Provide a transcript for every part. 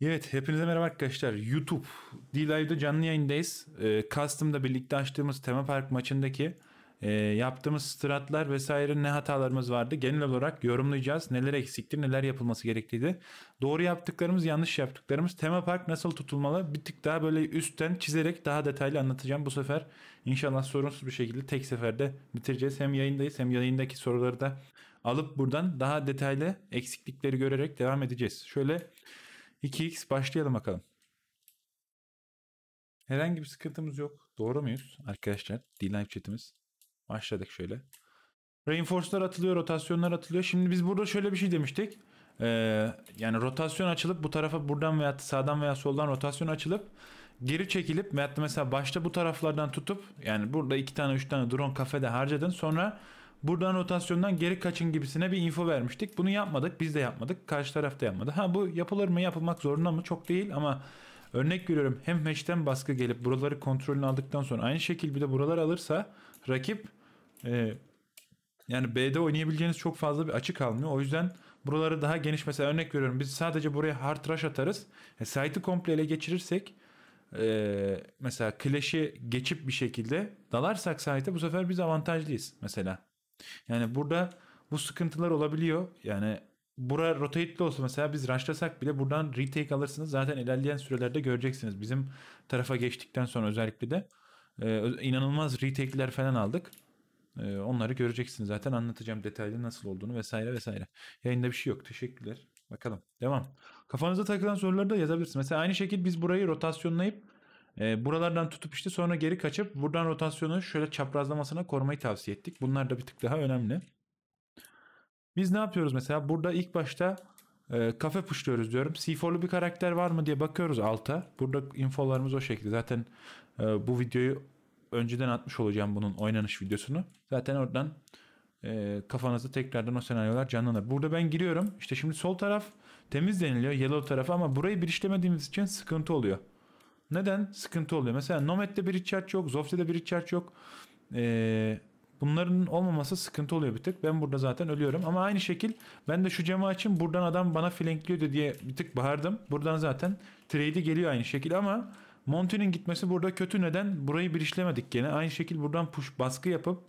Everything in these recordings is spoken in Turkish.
Evet, hepinize merhaba arkadaşlar. YouTube, D-Live'da canlı yayındayız. E, ee, Custom'da birlikte açtığımız Tema Park maçındaki e, yaptığımız stratlar vesaire ne hatalarımız vardı? Genel olarak yorumlayacağız. Neler eksikti, neler yapılması gerekliydi. Doğru yaptıklarımız, yanlış yaptıklarımız. Tema Park nasıl tutulmalı? Bir tık daha böyle üstten çizerek daha detaylı anlatacağım. Bu sefer inşallah sorunsuz bir şekilde tek seferde bitireceğiz. Hem yayındayız hem yayındaki soruları da alıp buradan daha detaylı eksiklikleri görerek devam edeceğiz. Şöyle 2x başlayalım bakalım. Herhangi bir sıkıntımız yok. Doğru muyuz arkadaşlar? D-Live chatimiz. Başladık şöyle. Reinforce'lar atılıyor, rotasyonlar atılıyor. Şimdi biz burada şöyle bir şey demiştik. Ee, yani rotasyon açılıp bu tarafa buradan veya sağdan veya soldan rotasyon açılıp geri çekilip veyahut mesela başta bu taraflardan tutup yani burada iki tane üç tane drone kafede harcadın sonra Buradan rotasyondan geri kaçın gibisine bir info vermiştik. Bunu yapmadık. Biz de yapmadık. Karşı tarafta yapmadı. Ha bu yapılır mı yapılmak zorunda mı? Çok değil ama örnek görüyorum. Hem meşten baskı gelip buraları kontrolünü aldıktan sonra aynı şekilde bir de buraları alırsa rakip e, yani B'de oynayabileceğiniz çok fazla bir açı kalmıyor. O yüzden buraları daha geniş mesela örnek veriyorum. Biz sadece buraya hard rush atarız. E, site'ı komple ele geçirirsek e, mesela Clash'i geçip bir şekilde dalarsak site'e bu sefer biz avantajlıyız mesela. Yani burada bu sıkıntılar olabiliyor. Yani bura rotate'li olsa mesela biz rushlasak bile buradan retake alırsınız. Zaten ilerleyen sürelerde göreceksiniz. Bizim tarafa geçtikten sonra özellikle de e, inanılmaz retake'ler falan aldık. E, onları göreceksiniz. Zaten anlatacağım detaylı nasıl olduğunu vesaire vesaire. Yayında bir şey yok. Teşekkürler. Bakalım. Devam. Kafanıza takılan soruları da yazabilirsiniz. Mesela aynı şekilde biz burayı rotasyonlayıp e, buralardan tutup işte sonra geri kaçıp buradan rotasyonu şöyle çaprazlamasına korumayı tavsiye ettik. Bunlar da bir tık daha önemli. Biz ne yapıyoruz mesela? Burada ilk başta e, kafe puşluyoruz diyorum. C4'lu bir karakter var mı diye bakıyoruz alta. Burada infolarımız o şekilde. Zaten e, bu videoyu önceden atmış olacağım bunun oynanış videosunu. Zaten oradan e, kafanızda tekrardan o senaryolar canlanır. Burada ben giriyorum. İşte şimdi sol taraf temiz deniliyor. Yellow tarafı ama burayı bir işlemediğimiz için sıkıntı oluyor. Neden? Sıkıntı oluyor. Mesela Nomad'de bir charge yok. Zoft'te bir charge yok. Ee, bunların olmaması sıkıntı oluyor bir tık. Ben burada zaten ölüyorum. Ama aynı şekil ben de şu cama açayım. Buradan adam bana flankliyordu diye bir tık bağırdım. Buradan zaten trade'i geliyor aynı şekil ama Monty'nin gitmesi burada kötü. Neden? Burayı bir işlemedik gene. Aynı şekil buradan push baskı yapıp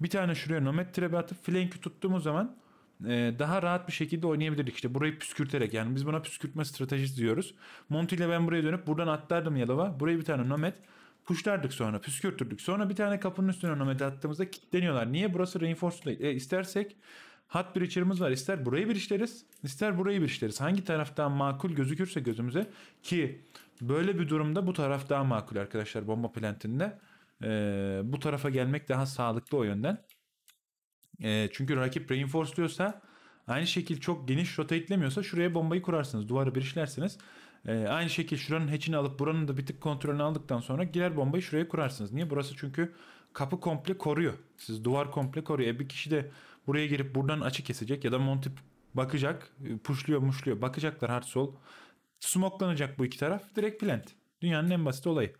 bir tane şuraya Nomad trap'e atıp flank'i tuttuğumuz zaman e, daha rahat bir şekilde oynayabilirdik. İşte burayı püskürterek yani biz buna püskürtme stratejisi diyoruz. Monty ile ben buraya dönüp buradan atlardım Yalova. Buraya bir tane Nomad puşlardık sonra püskürtürdük. Sonra bir tane kapının üstüne Nomad attığımızda kilitleniyorlar. Niye? Burası reinforced değil. E, istersek hat bir içerimiz var. İster burayı bir işleriz, ister burayı bir işleriz. Hangi taraftan makul gözükürse gözümüze ki böyle bir durumda bu taraf daha makul arkadaşlar bomba plantinde. Ee, bu tarafa gelmek daha sağlıklı o yönden. E, çünkü rakip reinforce'luyorsa aynı şekilde çok geniş rota itlemiyorsa şuraya bombayı kurarsınız. Duvarı bir işlersiniz. E, aynı şekilde şuranın hatch'ini alıp buranın da bir tık kontrolünü aldıktan sonra girer bombayı şuraya kurarsınız. Niye? Burası çünkü kapı komple koruyor. Siz duvar komple koruyor. E, bir kişi de buraya girip buradan açı kesecek ya da monte bakacak. E, Puşluyor muşluyor. Bakacaklar hard sol. Smoklanacak bu iki taraf. Direkt plant. Dünyanın en basit olayı.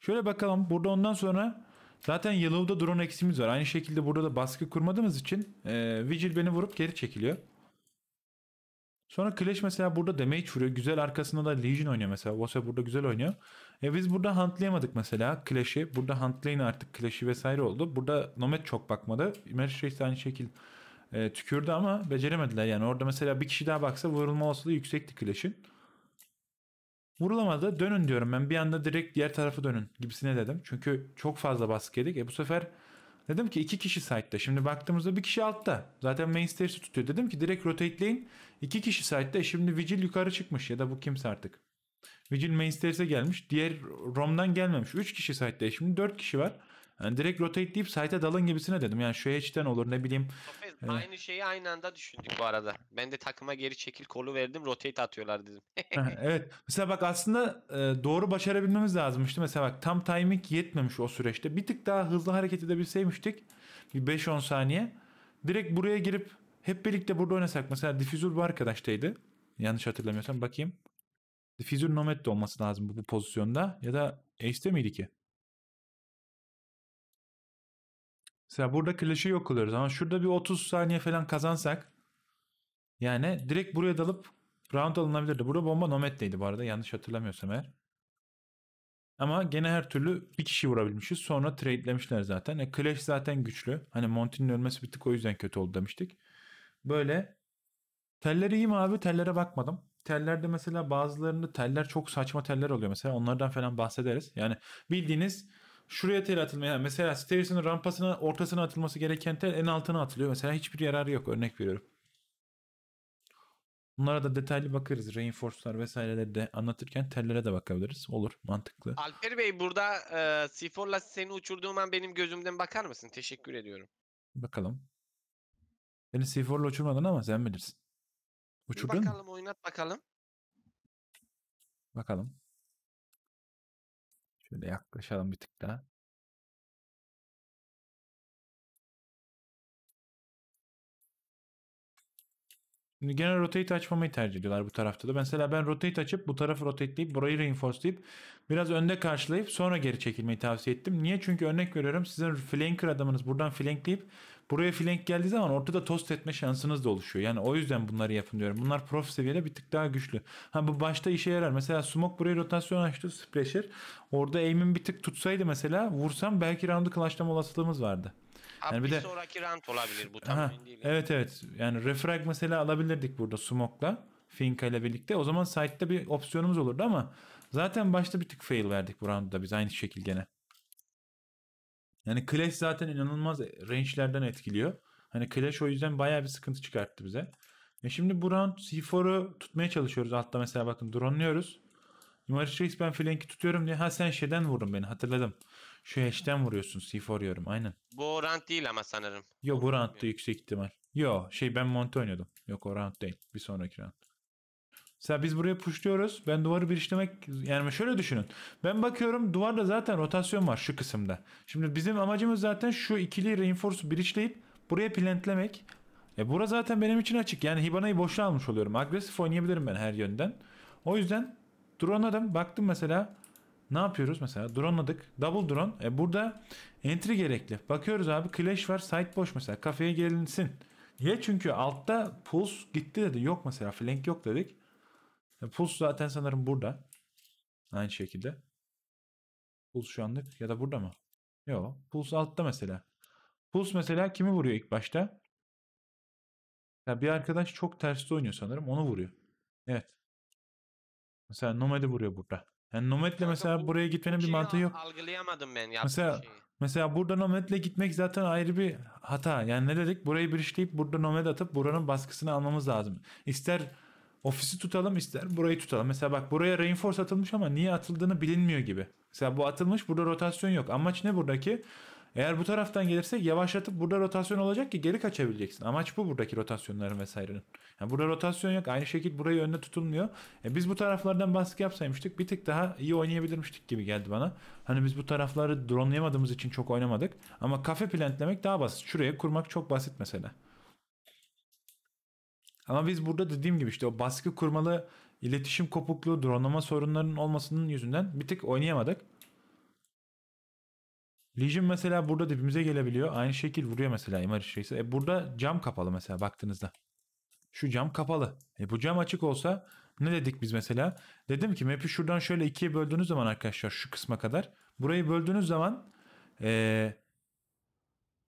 Şöyle bakalım. Burada ondan sonra Zaten Yellow'da drone eksimiz var. Aynı şekilde burada da baskı kurmadığımız için e, Vigil beni vurup geri çekiliyor. Sonra Clash mesela burada damage vuruyor. Güzel arkasında da Legion oynuyor mesela. Vose burada güzel oynuyor. E biz burada huntlayamadık mesela Clash'i. Burada huntlayın artık Clash'i vesaire oldu. Burada Nomad çok bakmadı. Mercedes aynı şekil e, tükürdü ama beceremediler. Yani orada mesela bir kişi daha baksa vurulma olasılığı yüksekti Clash'in. Vurulamadı. Dönün diyorum ben. Bir anda direkt diğer tarafa dönün gibisine dedim. Çünkü çok fazla baskı yedik. E bu sefer dedim ki iki kişi site'da. Şimdi baktığımızda bir kişi altta. Zaten main stage'i tutuyor. Dedim ki direkt rotateleyin. İki kişi site'da. E, şimdi Vigil yukarı çıkmış ya da bu kimse artık. Vigil main stage'e gelmiş. Diğer Rom'dan gelmemiş. Üç kişi site'da. E, şimdi dört kişi var. Yani direkt rotate deyip site'e dalın gibisine dedim. Yani şu hatch'ten olur ne bileyim. Sofez, ee, Aynı şeyi aynı anda düşündük bu arada. Ben de takıma geri çekil kolu verdim rotate atıyorlar dedim. evet. Mesela bak aslında e, doğru başarabilmemiz lazım lazımmıştı. Mesela bak tam timing yetmemiş o süreçte. Bir tık daha hızlı hareket edebilseymiştik. 5-10 saniye. Direkt buraya girip hep birlikte burada oynasak. Mesela Diffuser bu arkadaştaydı. Yanlış hatırlamıyorsam bakayım. Diffuser Nomad olması lazım bu, bu pozisyonda. Ya da Ace'de miydi ki? Mesela burada Clash'ı yok kılıyoruz ama şurada bir 30 saniye falan kazansak yani direkt buraya dalıp round alınabilirdi. Burada bomba Nomad'deydi bu arada yanlış hatırlamıyorsam eğer. Ama gene her türlü bir kişi vurabilmişiz. Sonra tradelemişler zaten. E, Clash zaten güçlü. Hani Monty'nin ölmesi bir tık o yüzden kötü oldu demiştik. Böyle telleri iyi abi? Tellere bakmadım. Tellerde mesela bazılarında teller çok saçma teller oluyor mesela. Onlardan falan bahsederiz. Yani bildiğiniz şuraya tel atılmaya yani mesela Stairs'in rampasına ortasına atılması gereken tel en altına atılıyor. Mesela hiçbir yararı yok örnek veriyorum. Bunlara da detaylı bakarız. Reinforce'lar vesaireleri de anlatırken tellere de bakabiliriz. Olur. Mantıklı. Alper Bey burada e, C4'la seni uçurduğum an benim gözümden bakar mısın? Teşekkür ediyorum. Bakalım. Beni C4'la uçurmadın ama sen bilirsin. Uçurdun Bir bakalım mu? oynat bakalım. Bakalım. Şöyle yaklaşalım bir tık daha. Şimdi genel rotate açmamayı tercih ediyorlar bu tarafta da. Mesela ben rotate açıp bu tarafı rotate'leyip burayı reinforceleyip biraz önde karşılayıp sonra geri çekilmeyi tavsiye ettim. Niye? Çünkü örnek veriyorum sizin flanker adamınız buradan flankleyip buraya flank geldiği zaman ortada tost etme şansınız da oluşuyor. Yani o yüzden bunları yapın diyorum. Bunlar prof seviyede bir tık daha güçlü. Ha bu başta işe yarar. Mesela Smoke buraya rotasyon açtı Splasher. Orada aim'im bir tık tutsaydı mesela vursam belki round'u kılaçlama olasılığımız vardı. Abi yani bir, bir de, sonraki round olabilir bu tahmin değil. Evet evet. Yani refrag mesela alabilirdik burada Smoke'la. Finka ile birlikte. O zaman site'de bir opsiyonumuz olurdu ama zaten başta bir tık fail verdik bu roundda biz aynı şekil gene. Yani Clash zaten inanılmaz range'lerden etkiliyor. Hani Clash o yüzden bayağı bir sıkıntı çıkarttı bize. E şimdi bu round c 4u tutmaya çalışıyoruz. Altta mesela bakın dronluyoruz. Yumarış Reis ben flanki tutuyorum diye. Ha sen şeyden vurun beni hatırladım. Şu hash'ten vuruyorsun C4 yorum aynen. Bu round değil ama sanırım. Yo bu round'da yüksek ihtimal. Yo şey ben monte oynuyordum. Yok o round değil. Bir sonraki round. Mesela biz buraya puşluyoruz. Ben duvarı bir işlemek yani şöyle düşünün. Ben bakıyorum duvarda zaten rotasyon var şu kısımda. Şimdi bizim amacımız zaten şu ikili reinforce'u bir işleyip buraya plantlemek. E bura zaten benim için açık. Yani Hibana'yı boşuna almış oluyorum. Agresif oynayabilirim ben her yönden. O yüzden drone'ladım. Baktım mesela ne yapıyoruz mesela? Drone'ladık. Double drone. E burada entry gerekli. Bakıyoruz abi clash var. Site boş mesela. Kafeye gelinsin. Niye? Çünkü altta pulse gitti dedi. Yok mesela flank yok dedik. Puls zaten sanırım burada. Aynı şekilde. Puls şu anlık ya da burada mı? Yok. Puls altta mesela. Puls mesela kimi vuruyor ilk başta? Ya bir arkadaş çok terste oynuyor sanırım. Onu vuruyor. Evet. Mesela Nomad'i vuruyor burada. Yani Nomad'le mesela bu, buraya gitmenin bir mantığı yok. Algılayamadım ben yaptığım mesela, şeyi. Mesela burada Nomad'le gitmek zaten ayrı bir hata. Yani ne dedik? Burayı bir işleyip burada Nomad atıp buranın baskısını almamız lazım. İster ofisi tutalım ister burayı tutalım. Mesela bak buraya reinforce atılmış ama niye atıldığını bilinmiyor gibi. Mesela bu atılmış burada rotasyon yok. Amaç ne buradaki? Eğer bu taraftan gelirse yavaşlatıp burada rotasyon olacak ki geri kaçabileceksin. Amaç bu buradaki rotasyonların vesairenin. Yani burada rotasyon yok. Aynı şekilde burayı önüne tutulmuyor. E biz bu taraflardan baskı yapsaymıştık bir tık daha iyi oynayabilirmiştik gibi geldi bana. Hani biz bu tarafları dronlayamadığımız için çok oynamadık. Ama kafe plantlemek daha basit. Şuraya kurmak çok basit mesela. Ama biz burada dediğim gibi işte o baskı kurmalı iletişim kopukluğu, dronlama sorunlarının olmasının yüzünden bir tık oynayamadık. Legion mesela burada dibimize gelebiliyor. Aynı şekil vuruyor mesela imar şeyse. E burada cam kapalı mesela baktığınızda. Şu cam kapalı. E bu cam açık olsa ne dedik biz mesela? Dedim ki map'i şuradan şöyle ikiye böldüğünüz zaman arkadaşlar şu kısma kadar. Burayı böldüğünüz zaman ee,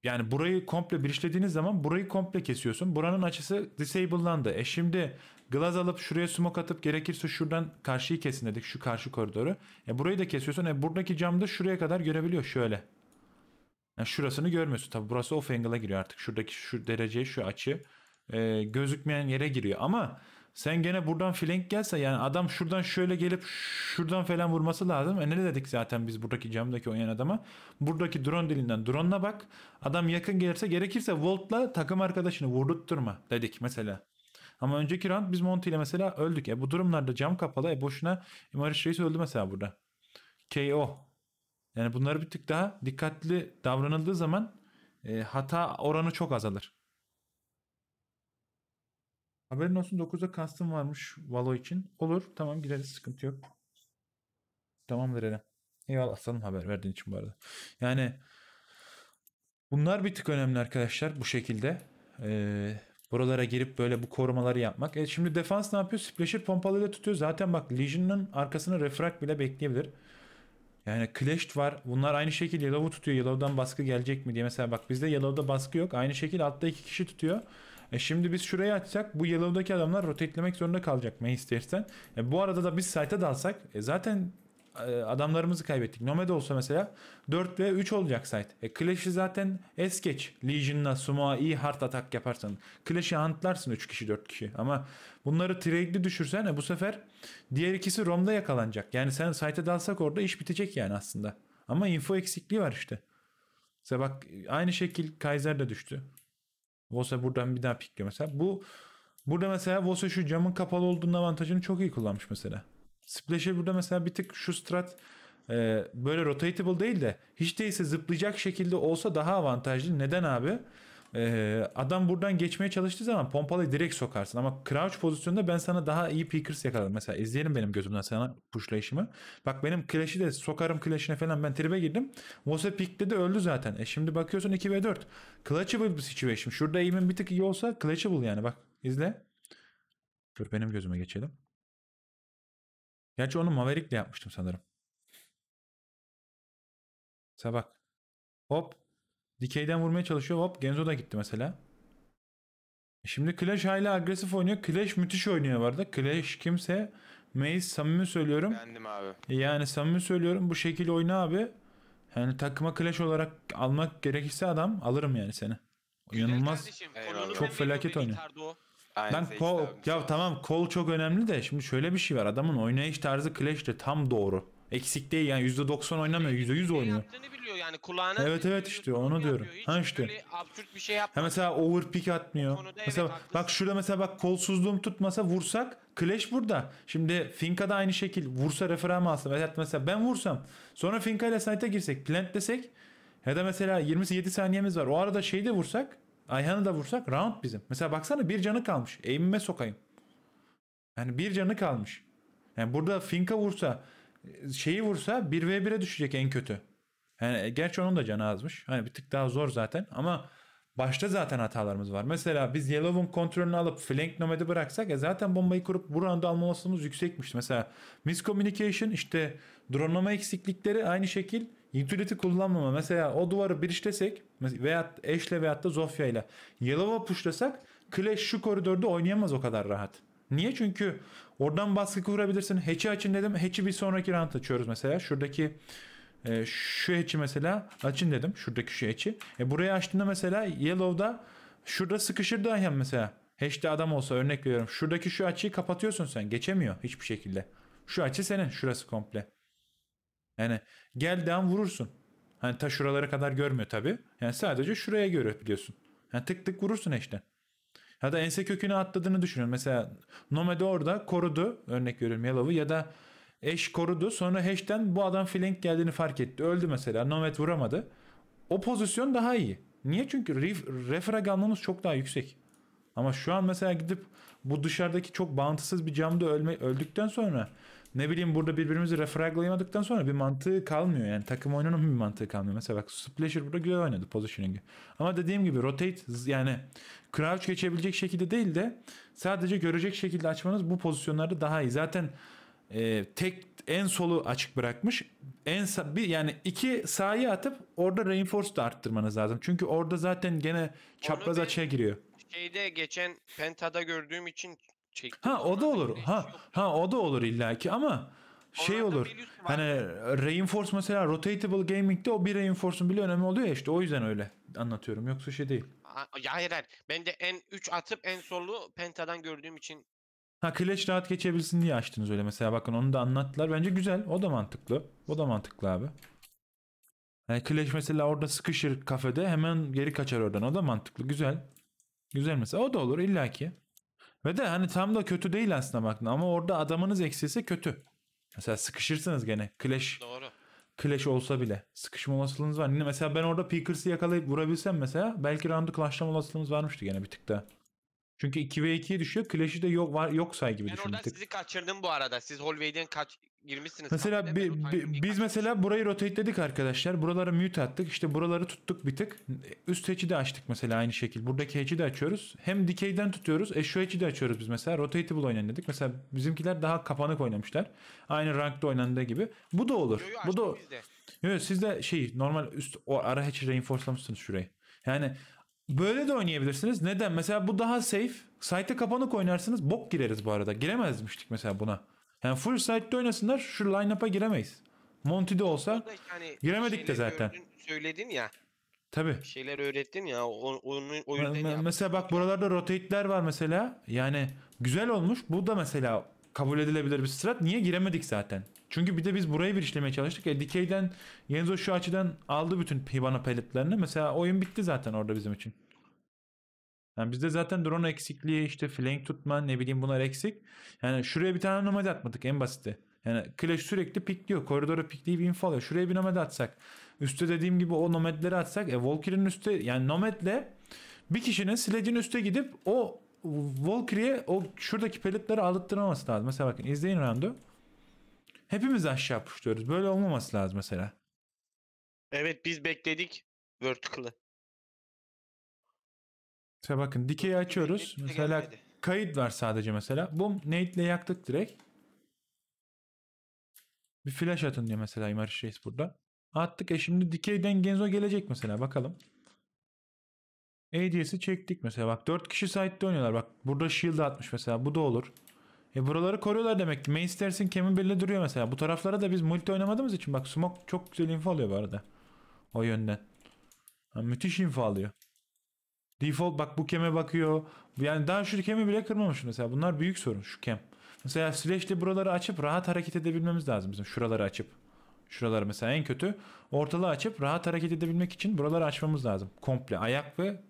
yani burayı komple bir işlediğiniz zaman burayı komple kesiyorsun. Buranın açısı disable'landı. E şimdi glass alıp şuraya smoke atıp gerekirse şuradan karşıyı kesin dedik. Şu karşı koridoru. E burayı da kesiyorsun. E buradaki cam da şuraya kadar görebiliyor şöyle. Yani şurasını görmüyorsun. Tabi burası off angle'a giriyor artık. Şuradaki şu dereceye şu açı e, gözükmeyen yere giriyor. Ama sen gene buradan flank gelse yani adam şuradan şöyle gelip şuradan falan vurması lazım. E ne dedik zaten biz buradaki camdaki oynayan adama? Buradaki drone dilinden drone'la bak. Adam yakın gelirse gerekirse Volt'la takım arkadaşını vurdurtturma dedik mesela. Ama önceki round biz Monty ile mesela öldük. E bu durumlarda cam kapalı. E boşuna Maris Reis öldü mesela burada. KO. Yani bunları bir tık daha dikkatli davranıldığı zaman e, hata oranı çok azalır. Haberin olsun 9'a kastım varmış Valo için. Olur tamam gireriz sıkıntı yok. Tamamdır Eren. Eyvallah sanırım haber verdiğin için bu arada. Yani bunlar bir tık önemli arkadaşlar bu şekilde. Ee, buralara girip böyle bu korumaları yapmak. E şimdi defans ne yapıyor? Splasher pompalıyla tutuyor. Zaten bak Legion'ın arkasını refrak bile bekleyebilir. Yani Clash var. Bunlar aynı şekilde Yellow'u tutuyor. Yellow'dan baskı gelecek mi diye. Mesela bak bizde Yellow'da baskı yok. Aynı şekilde altta iki kişi tutuyor. E şimdi biz şurayı açsak bu yellow'daki adamlar rotatelemek zorunda kalacak mı istersen. E bu arada da biz site'a dalsak e zaten e, adamlarımızı kaybettik. Nomad olsa mesela 4 ve 3 olacak site. E, Clash'i zaten es geç. Legion'la Sumo'a iyi hard atak yaparsan. Clash'i hantlarsın 3 kişi 4 kişi. Ama bunları trade'li düşürsen e, bu sefer diğer ikisi Rom'da yakalanacak. Yani sen site'e dalsak orada iş bitecek yani aslında. Ama info eksikliği var işte. Mesela bak aynı şekil Kaiser de düştü. Vose buradan bir daha pikliyor mesela. Bu burada mesela Vose şu camın kapalı olduğunun avantajını çok iyi kullanmış mesela. Splash'e burada mesela bir tık şu strat e, böyle rotatable değil de hiç değilse zıplayacak şekilde olsa daha avantajlı. Neden abi? Ee, adam buradan geçmeye çalıştığı zaman pompalayı direkt sokarsın. Ama crouch pozisyonunda ben sana daha iyi pickers yakaladım. Mesela izleyelim benim gözümden sana pushlayışımı. Bak benim clash'i de sokarım clash'ine falan ben tribe girdim. Vose pick'te de öldü zaten. E şimdi bakıyorsun 2 v 4. Clutchable bir situation. Şurada aim'in bir tık iyi olsa clutchable yani bak izle. Dur benim gözüme geçelim. Gerçi onu Maverick'le yapmıştım sanırım. Mesela bak. Hop Dikeyden vurmaya çalışıyor. Hop Genzo da gitti mesela. Şimdi Clash hala agresif oynuyor. Clash müthiş oynuyor vardı. Clash kimse Maze samimi söylüyorum. Beğendim abi. Yani samimi söylüyorum bu şekil oyna abi. Yani takıma Clash olarak almak gerekirse adam alırım yani seni. Yanılmaz. Çok felaket oynuyor. Aynen Lan kol, ya tamam kol çok önemli de şimdi şöyle bir şey var adamın oynayış tarzı Clash'te tam doğru. Eksik değil yani yüzde %90 oynamıyor %100 oynuyor. Yaptığını biliyor yani kulağına. Evet evet işte şey onu diyorum. ha işte. Böyle absürt bir şey yapmıyor. Ha mesela overpick atmıyor. Mesela evet, bak şurada mesela bak kolsuzluğum tutmasa vursak Clash burada. Şimdi Finka da aynı şekil vursa referama alsa. evet mesela ben vursam sonra Finka ile site'a girsek plant desek ya da mesela 27 saniyemiz var. O arada şey de vursak Ayhan'ı da vursak round bizim. Mesela baksana bir canı kalmış. Eğimime sokayım. Yani bir canı kalmış. Yani burada Finka vursa şeyi vursa 1v1'e düşecek en kötü. Yani e, gerçi onun da canı azmış. Hani bir tık daha zor zaten ama başta zaten hatalarımız var. Mesela biz Yellow'un kontrolünü alıp flank nomadi bıraksak ya e, zaten bombayı kurup bu round'u alma olasılığımız yüksekmiş. Mesela miscommunication işte dronelama eksiklikleri aynı şekil utility kullanmama. Mesela o duvarı bir veya Ash'le veyahut da Zofia ile Yellow'a puşlasak, Clash şu koridorda oynayamaz o kadar rahat. Niye? Çünkü oradan baskı kurabilirsin. Hatch'i açın dedim. Hatch'i bir sonraki round açıyoruz mesela. Şuradaki e, şu hatch'i mesela açın dedim. Şuradaki şu hatch'i. E, burayı açtığında mesela yellow'da şurada sıkışır dahi mesela. Hatch'te adam olsa örnek veriyorum. Şuradaki şu açıyı kapatıyorsun sen. Geçemiyor hiçbir şekilde. Şu açı senin. Şurası komple. Yani gel down vurursun. Hani ta şuralara kadar görmüyor tabii. Yani sadece şuraya görüyor biliyorsun. Yani tık tık vurursun işte. Ya da ense köküne atladığını düşünüyorum. Mesela Nomade orada korudu örnek veriyorum Yellow'u ya da eş korudu. Sonra hash'ten bu adam flank geldiğini fark etti. Öldü mesela. Nomad vuramadı. O pozisyon daha iyi. Niye? Çünkü refraganlığımız çok daha yüksek. Ama şu an mesela gidip bu dışarıdaki çok bağıntısız bir camda ölme, öldükten sonra ne bileyim burada birbirimizi refraglayamadıktan sonra bir mantığı kalmıyor. Yani takım oyununun bir mantığı kalmıyor. Mesela bak Splasher burada güzel oynadı positioning'i. Ama dediğim gibi rotate yani crouch geçebilecek şekilde değil de sadece görecek şekilde açmanız bu pozisyonlarda daha iyi. Zaten e, tek en solu açık bırakmış. En sağ, bir yani iki sağa atıp orada reinforce da arttırmanız lazım. Çünkü orada zaten gene çapraz açıya giriyor. Şeyde geçen Penta'da gördüğüm için çekti. Ha o da hani olur. Ha şey ha o da olur illaki ama şey olur. Hani reinforce mesela rotatable gaming'de o bir reinforce'un bile önemi oluyor ya işte o yüzden öyle anlatıyorum. Yoksa şey değil. Ya hayır hayır. Ben de en 3 atıp en solu pentadan gördüğüm için Ha Clash rahat geçebilsin diye açtınız öyle mesela bakın onu da anlattılar. Bence güzel. O da mantıklı. O da mantıklı abi. Yani Clash mesela orada sıkışır kafede hemen geri kaçar oradan. O da mantıklı. Güzel. Güzel mesela. O da olur illaki. Ve de hani tam da kötü değil aslında baktın ama orada adamınız eksilse kötü. Mesela sıkışırsınız gene. Clash. Doğru. Clash olsa bile. Sıkışma olasılığınız var. Yine mesela ben orada Pickers'ı yakalayıp vurabilsem mesela belki roundu clashlama olasılığımız varmıştı gene bir tık daha. Çünkü 2 ve 2'ye düşüyor. Clash'i de yok var yok say gibi ben düşündüm. Ben oradan sizi kaçırdım bu arada. Siz Hallway'den kaç girmişsiniz. Mesela bi, bi, biz mesela burayı rotateledik arkadaşlar. buraları mute attık. İşte buraları tuttuk bir tık. Üst hatch'i de açtık mesela aynı şekil. Buradaki hatch'i de açıyoruz. Hem dikeyden tutuyoruz. E şu hatch'i de açıyoruz biz mesela. Rotatable oynayan dedik. Mesela bizimkiler daha kapanık oynamışlar. Aynı rankta oynandığı gibi. Bu da olur. Yo, yo, Bu da Yok siz de şey normal üst o ara hatch'i reinforcelamışsınız şurayı. Yani Böyle de oynayabilirsiniz. Neden? Mesela bu daha safe. Site'e kapanık oynarsınız. Bok gireriz bu arada. Giremezmiştik mesela buna. Yani full site'de oynasınlar şu line-up'a giremeyiz. Monty de olsa yani giremedik de zaten. Gördün, söyledin ya. Tabi. şeyler öğrettin ya. Onu, o yüzden mesela bak buralarda rotate'ler var mesela. Yani güzel olmuş. Bu da mesela kabul edilebilir bir strat. Niye giremedik zaten? Çünkü bir de biz burayı bir işlemeye çalıştık. Ya e, dikeyden Yenzo şu açıdan aldı bütün Hibana pelletlerini. Mesela oyun bitti zaten orada bizim için. Yani bizde zaten drone eksikliği işte flank tutma ne bileyim bunlar eksik. Yani şuraya bir tane nomad atmadık en basiti. Yani Clash sürekli pikliyor. Koridora pikleyip info alıyor. Şuraya bir nomad atsak. Üste dediğim gibi o nomadleri atsak. E Valkyrie'nin üstte yani nomadle bir kişinin sledge'in üste gidip o Valkyrie'ye o şuradaki pelletleri aldırtmaması lazım. Mesela bakın izleyin roundu. Hepimiz aşağı puşluyoruz. Böyle olmaması lazım mesela. Evet biz bekledik vertical'ı. İşte bakın dikeyi açıyoruz. Bekle mesela gelmedi. kayıt var sadece mesela. Bum nade'le yaktık direkt. Bir flash atın diyor mesela Imar Reis burada. Attık e şimdi dikeyden Genzo gelecek mesela bakalım. ADS'i çektik mesela bak 4 kişi site'de oynuyorlar bak burada shield atmış mesela bu da olur. E buraları koruyorlar demek ki. Mace dersin Kemin belli duruyor mesela. Bu taraflara da biz multi oynamadığımız için bak Smoke çok güzel info alıyor bu arada. O yönden. Ha, müthiş info alıyor. Default bak bu keme bakıyor. Yani daha şu kemi bile kırmamış mesela. Bunlar büyük sorun şu kem. Mesela slash'le buraları açıp rahat hareket edebilmemiz lazım bizim. Şuraları açıp. Şuraları mesela en kötü ortalığı açıp rahat hareket edebilmek için buraları açmamız lazım. Komple ayak ve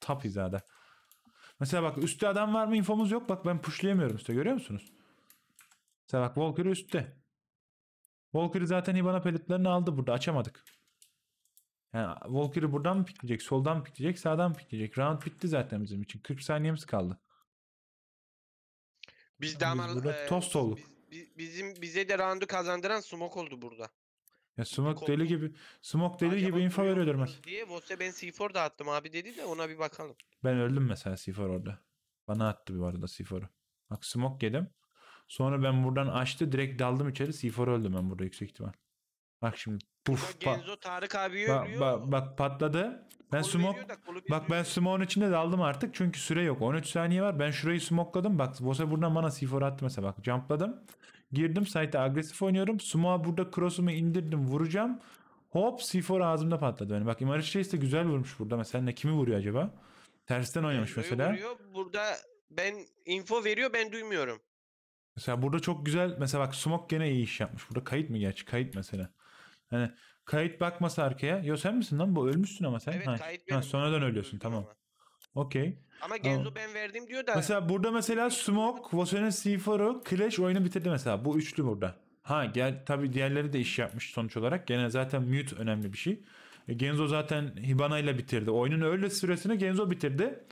tap hizada. Mesela bak üstte adam var mı infomuz yok. Bak ben pushlayamıyorum üstte görüyor musunuz? Mesela bak Valkyrie üstte. Valkyrie zaten Hibana pelitlerini aldı burada açamadık. Yani Valkyrie buradan mı pikleyecek, soldan mı pikleyecek, sağdan mı pikleyecek? Round bitti zaten bizim için. 40 saniyemiz kaldı. Biz de biz burada e, tost olduk. Biz, bizim bize de roundu kazandıran smoke oldu burada. Ya Smoke deli gibi Smok deli gibi info veriyor duyuyor Diye Vos'e ben C4 dağıttım abi dedi de ona bir bakalım. Ben öldüm mesela C4 orada. Bana attı bir arada C4'u. Bak Smok yedim. Sonra ben buradan açtı direkt daldım içeri C4 öldüm ben burada yüksek ihtimal. Bak şimdi Puf, Genzo Tarık abi. ba- ba- bak patladı. Ben Kolu smoke bak ben bilmiyor. smoke'un içinde daldım artık çünkü süre yok. 13 saniye var. Ben şurayı smoke'ladım. Bak Vose buradan bana C4 attı mesela bak. Jumpladım. Girdim site'e agresif oynuyorum. Smoke'a burada cross'umu indirdim. Vuracağım. Hop C4 ağzımda patladı. Yani bak Imarış Reis de güzel vurmuş burada. Mesela ne kimi vuruyor acaba? Tersten oynamış Genzo'yu mesela. vuruyor. Burada ben info veriyor ben duymuyorum. Mesela burada çok güzel. Mesela bak Smoke gene iyi iş yapmış. Burada kayıt mı gerçi? Kayıt mesela. Hani kayıt bakması arkaya. Yo sen misin lan bu? Ölmüşsün ama sen. Evet ha. kayıt Ha, sonradan ölüyorsun tamam. Okey. Ama Genzo ben verdim diyor da. Mesela burada mesela Smoke, Vasone Siforo, Clash oyunu bitirdi mesela. Bu üçlü burada. Ha gel tabi diğerleri de iş yapmış sonuç olarak. Gene zaten mute önemli bir şey. E, Genzo zaten Hibana ile bitirdi. Oyunun öyle süresini Genzo bitirdi.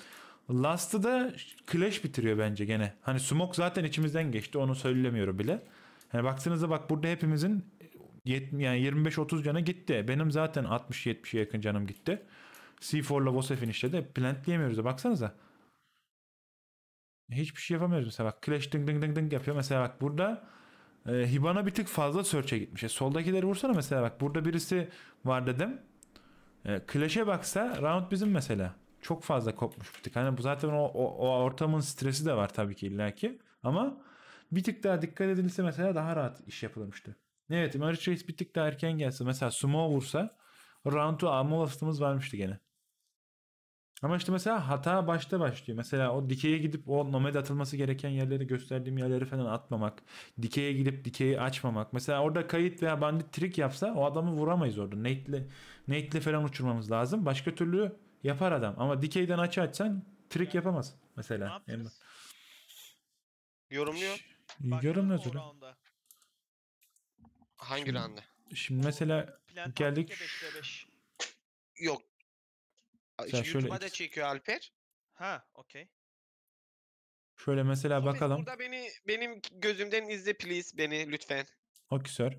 Last'ı da Clash bitiriyor bence gene. Hani Smoke zaten içimizden geçti. Onu söylemiyorum bile. Yani baktığınızda bak burada hepimizin 70 yani 25-30 canı gitti. Benim zaten 60-70'e yakın canım gitti. C4'la boss'a finishledi. Plantleyemiyoruz da baksanıza. Hiçbir şey yapamıyoruz mesela bak. Clash ding ding ding ding yapıyor. Mesela bak burada e, Hibana bir tık fazla search'e gitmiş. E, soldakileri vursana mesela bak. Burada birisi var dedim. E, Clash'e baksa round bizim mesela. Çok fazla kopmuş bir tık. Hani bu zaten o, o, o ortamın stresi de var tabii ki illaki. Ama bir tık daha dikkat edilse mesela daha rahat iş yapılmıştı. Evet Emerge Reis bir tık daha erken gelse. Mesela sumo vursa round 2 alma olasılığımız varmıştı gene. Ama işte mesela hata başta başlıyor. Mesela o dikeye gidip o nomad atılması gereken yerleri gösterdiğim yerleri falan atmamak. Dikeye gidip dikeyi açmamak. Mesela orada kayıt veya bandit trik yapsa o adamı vuramayız orada. Nate'le Nate'le falan uçurmamız lazım. Başka türlü yapar adam. Ama dikeyden açı açsan trik yapamaz mesela. Ne yapacağız? Yorumluyor. Yorumluyor. Yorumluyor. Hangi şimdi, Şimdi mesela Plan geldik. Yok. Mesela şöyle... YouTube'a da çekiyor Alper. Ha, okey. Şöyle mesela Abi bakalım. Burada beni benim gözümden izle please beni lütfen. Okey sir.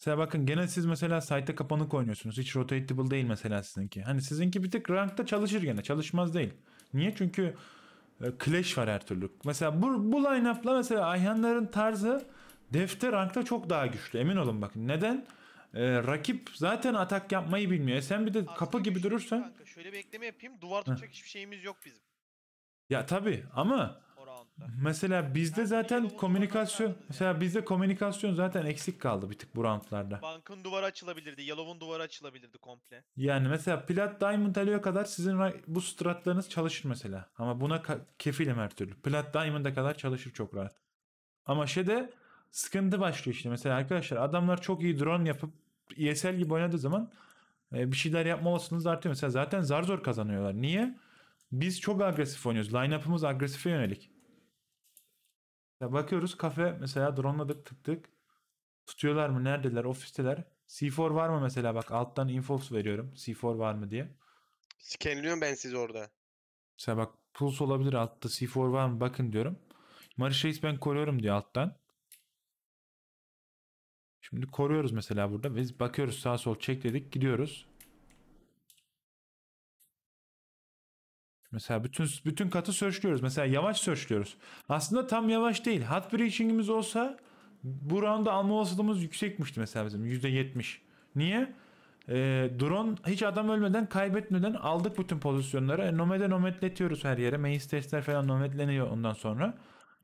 Mesela bakın gene siz mesela site'de kapanık oynuyorsunuz. Hiç rotatable değil mesela sizinki. Hani sizinki bir tık rankta çalışır gene. Çalışmaz değil. Niye? Çünkü e, clash var her türlü. Mesela bu, bu line-up'la mesela Ayhanların tarzı Defter rankta çok daha güçlü emin olun bakın. Neden? Ee, rakip zaten atak yapmayı bilmiyor. E, sen bir de Aslında kapı gibi güçlü şey durursan. Kanka, şöyle bir ekleme yapayım. Duvar tutacak hiçbir şeyimiz yok bizim. Ya tabi ama mesela bizde yani zaten komünikasyon mesela yani. bizde komünikasyon zaten eksik kaldı bir tık bu roundlarda. Bankın duvarı açılabilirdi. Yalovun duvarı açılabilirdi komple. Yani mesela Plat Diamond Alio'ya kadar sizin bu stratlarınız çalışır mesela. Ama buna kefilim her türlü. Plat Diamond'a kadar çalışır çok rahat. Ama şeyde sıkıntı başlıyor işte. Mesela arkadaşlar adamlar çok iyi drone yapıp ESL gibi oynadığı zaman e, bir şeyler yapma olasılığınız artıyor. Mesela zaten zar zor kazanıyorlar. Niye? Biz çok agresif oynuyoruz. Line-up'ımız agresife yönelik. Ya bakıyoruz kafe mesela droneladık tık tık. Tutuyorlar mı? Neredeler? Ofisteler. C4 var mı mesela? Bak alttan infos veriyorum. C4 var mı diye. Scanliyorum ben sizi orada. Mesela bak Pulse olabilir altta. C4 var mı? Bakın diyorum. Marisha ben koruyorum diyor alttan. Şimdi koruyoruz mesela burada. Biz bakıyoruz sağ sol çek dedik gidiyoruz. Mesela bütün bütün katı searchliyoruz. Mesela yavaş searchliyoruz. Aslında tam yavaş değil. Hot breaching'imiz olsa bu round'da alma olasılığımız yüksekmişti mesela bizim yüzde yetmiş Niye? E, drone hiç adam ölmeden kaybetmeden aldık bütün pozisyonları. E, nomade nomadletiyoruz her yere. Main stage'ler falan nomadleniyor ondan sonra.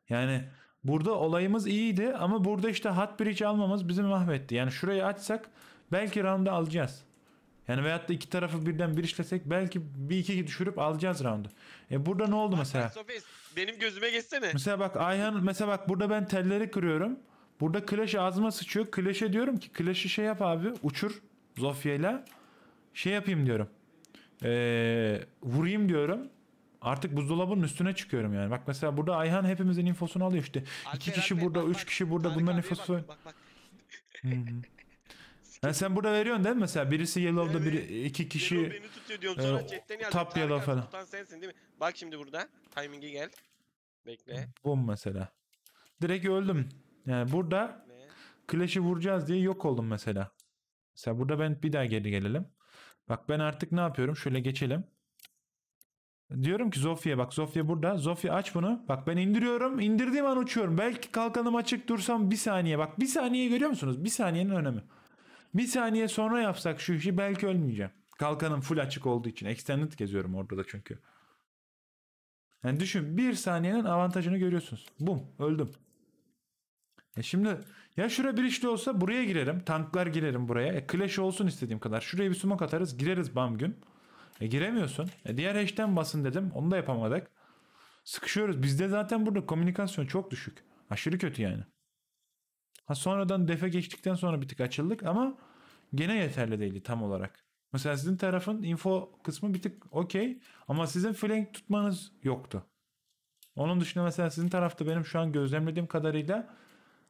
Yani Burada olayımız iyiydi ama burada işte hat bridge almamız bizi mahvetti. Yani şurayı açsak belki round'u alacağız. Yani veyahut da iki tarafı birden bir işlesek belki bir iki düşürüp alacağız roundu. E burada ne oldu mesela? Sofis benim gözüme geçsene. Mesela bak Ayhan mesela bak burada ben telleri kırıyorum. Burada Clash ağzıma sıçıyor. Clash'e diyorum ki Clash'i şey yap abi uçur Zofya'yla. Şey yapayım diyorum. Ee, vurayım diyorum. Artık buzdolabının üstüne çıkıyorum yani. Bak mesela burada Ayhan hepimizin infosunu alıyor işte. Alper, İki kişi Alper, burada, bak, üç kişi burada. Bunların abiye infosu... Bak, bak, bak. Yani sen burada veriyorsun değil mi mesela? Birisi Yellow'da biri, iki kişi... Yellow beni tutuyor diyorum sonra e, chatten geldi. tap yellow falan. Tutan sensin değil mi? Bak şimdi burada. timingi gel. Bekle. Bu mesela. Direkt öldüm. Yani burada Bekle. Clash'i vuracağız diye yok oldum mesela. Mesela burada ben bir daha geri gelelim. Bak ben artık ne yapıyorum? Şöyle geçelim. Diyorum ki Zofia bak Zofia burada. Zofia aç bunu. Bak ben indiriyorum. İndirdiğim an uçuyorum. Belki kalkanım açık dursam bir saniye. Bak bir saniye görüyor musunuz? Bir saniyenin önemi. Bir saniye sonra yapsak şu işi belki ölmeyeceğim. Kalkanım full açık olduğu için. Extended geziyorum orada da çünkü. Yani düşün bir saniyenin avantajını görüyorsunuz. Bum öldüm. E şimdi ya şura bir işli olsa buraya girerim. Tanklar girerim buraya. E, clash olsun istediğim kadar. Şuraya bir sumak atarız. Gireriz bam gün. E giremiyorsun. E diğer hash'ten basın dedim. Onu da yapamadık. Sıkışıyoruz. Bizde zaten burada komünikasyon çok düşük. Aşırı kötü yani. Ha sonradan defe geçtikten sonra bir tık açıldık ama gene yeterli değildi tam olarak. Mesela sizin tarafın info kısmı bir tık okey ama sizin flank tutmanız yoktu. Onun dışında mesela sizin tarafta benim şu an gözlemlediğim kadarıyla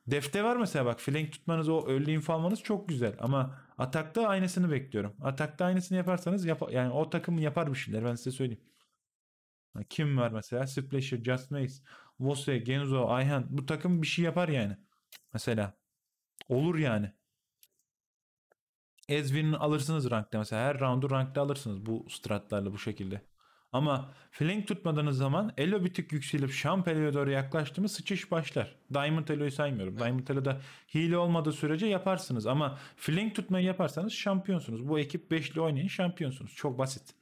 defte var mesela bak flank tutmanız o ölü info almanız çok güzel ama Atakta aynısını bekliyorum. Atakta aynısını yaparsanız yap yani o takım yapar bir şeyler ben size söyleyeyim. Kim var mesela? Splasher, Just Mace, Vose, Genzo, Ayhan. Bu takım bir şey yapar yani. Mesela. Olur yani. Ezvin'i alırsınız rankta mesela. Her roundu rankta alırsınız bu stratlarla bu şekilde. Ama flank tutmadığınız zaman elo bir tık yükselip şamp eloya doğru yaklaştığımız sıçış başlar. Diamond eloyu saymıyorum. Diamond eloda hile olmadığı sürece yaparsınız. Ama flank tutmayı yaparsanız şampiyonsunuz. Bu ekip 5'li oynayın şampiyonsunuz. Çok basit.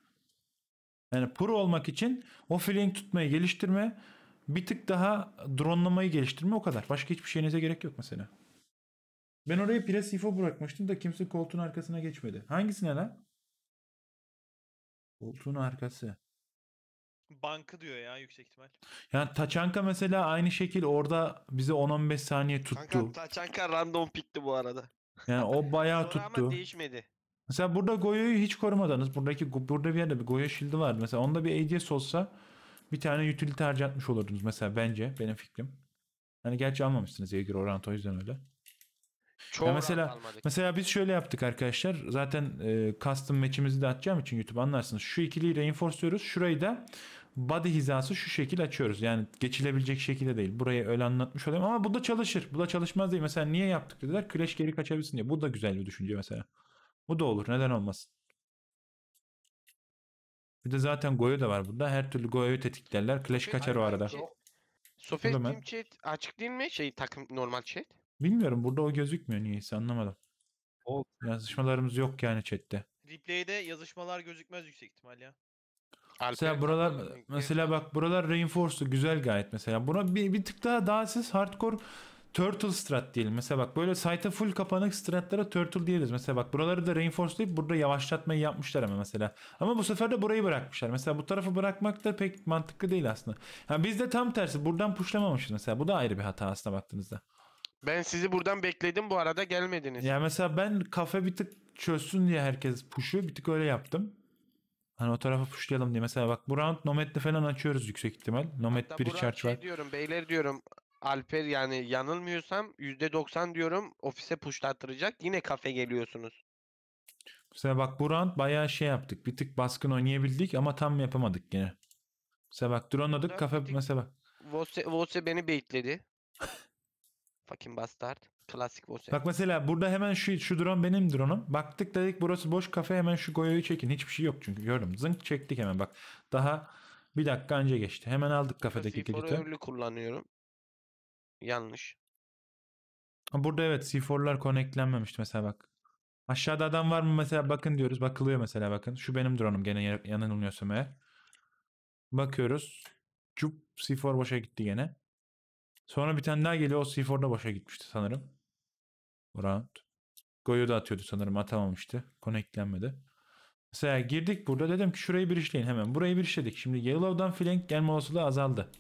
Yani pro olmak için o flank tutmayı geliştirme bir tık daha dronlamayı geliştirme o kadar. Başka hiçbir şeyinize gerek yok mesela. Ben orayı Pires Ifo bırakmıştım da kimse koltuğun arkasına geçmedi. Hangisine lan? Koltuğun arkası. Bankı diyor ya yüksek ihtimal. Yani Taçanka mesela aynı şekil orada bize 10-15 saniye tuttu. Kanka Taçanka random pikti bu arada. Yani o bayağı tuttu. Ama değişmedi. Mesela burada Goyo'yu hiç korumadınız. Buradaki burada bir yerde bir Goyo shield'ı var. Mesela onda bir ADS olsa bir tane utility harcatmış olurdunuz mesela bence. Benim fikrim. Hani gerçi almamışsınız Jaeger Orant o yüzden öyle. Çoğu ya mesela mesela biz şöyle yaptık arkadaşlar. Zaten e, custom match'imizi de atacağım için YouTube anlarsınız. Şu ikiliyi reinforce'luyoruz. Şurayı da body hizası şu şekil açıyoruz. Yani geçilebilecek şekilde değil. Burayı öyle anlatmış olayım ama bu da çalışır. Bu da çalışmaz değil. Mesela niye yaptık dediler. Küreş geri kaçabilsin diye. Bu da güzel bir düşünce mesela. Bu da olur. Neden olmasın? Bir de zaten Goyo da var burada. Her türlü Goyo'yu tetiklerler. Clash Sofet kaçar o arada. Sofet Team Chat açık değil mi? Şey takım normal chat. Bilmiyorum. Burada o gözükmüyor niyeyse anlamadım. O yazışmalarımız yok yani chatte. Replay'de yazışmalar gözükmez yüksek ihtimal ya. Mesela buralar mesela bak buralar reinforced'u güzel gayet mesela. Buna bir, bir tık daha daha siz hardcore turtle strat diyelim. Mesela bak böyle site'a full kapanık stratlara turtle diyebiliriz. Mesela bak buraları da reinforcelayıp burada yavaşlatmayı yapmışlar ama mesela. Ama bu sefer de burayı bırakmışlar. Mesela bu tarafı bırakmak da pek mantıklı değil aslında. Yani biz de tam tersi buradan pushlamamışız mesela. Bu da ayrı bir hata aslında baktığınızda. Ben sizi buradan bekledim bu arada gelmediniz. Ya yani mesela ben kafe bir tık çözsün diye herkes pushu bir tık öyle yaptım. Hani o tarafa puşlayalım diye. Mesela bak bu round Nomad'le falan açıyoruz yüksek ihtimal. Nomad Hatta bir charge şey var. diyorum beyler diyorum Alper yani yanılmıyorsam %90 diyorum ofise pushlattıracak. Yine kafe geliyorsunuz. Mesela bak bu round bayağı şey yaptık. Bir tık baskın oynayabildik ama tam yapamadık yine. Mesela bak drone'ladık Burada kafe mesela bak. Vose, Vose beni bekledi. Fucking bastard. Klasik boss. Bak mesela burada hemen şu şu drone benim drone'um. Baktık dedik burası boş kafe hemen şu goyoyu çekin. Hiçbir şey yok çünkü gördüm. Zınk çektik hemen bak. Daha bir dakika önce geçti. Hemen aldık kafedeki kilidi. C4'ü kullanıyorum. Yanlış. Burada evet C4'lar koneklenmemişti mesela bak. Aşağıda adam var mı mesela bakın diyoruz. Bakılıyor mesela bakın. Şu benim drone'um gene yanılmıyorsam eğer. Bakıyoruz. Cup C4 boşa gitti gene. Sonra bir tane daha geliyor. O C4'da boşa gitmişti sanırım. Round. Go'yu da atıyordu sanırım. Atamamıştı. Connectlenmedi. Mesela girdik burada. Dedim ki şurayı bir işleyin hemen. Burayı bir işledik. Şimdi Yellow'dan flank gelme olasılığı azaldı.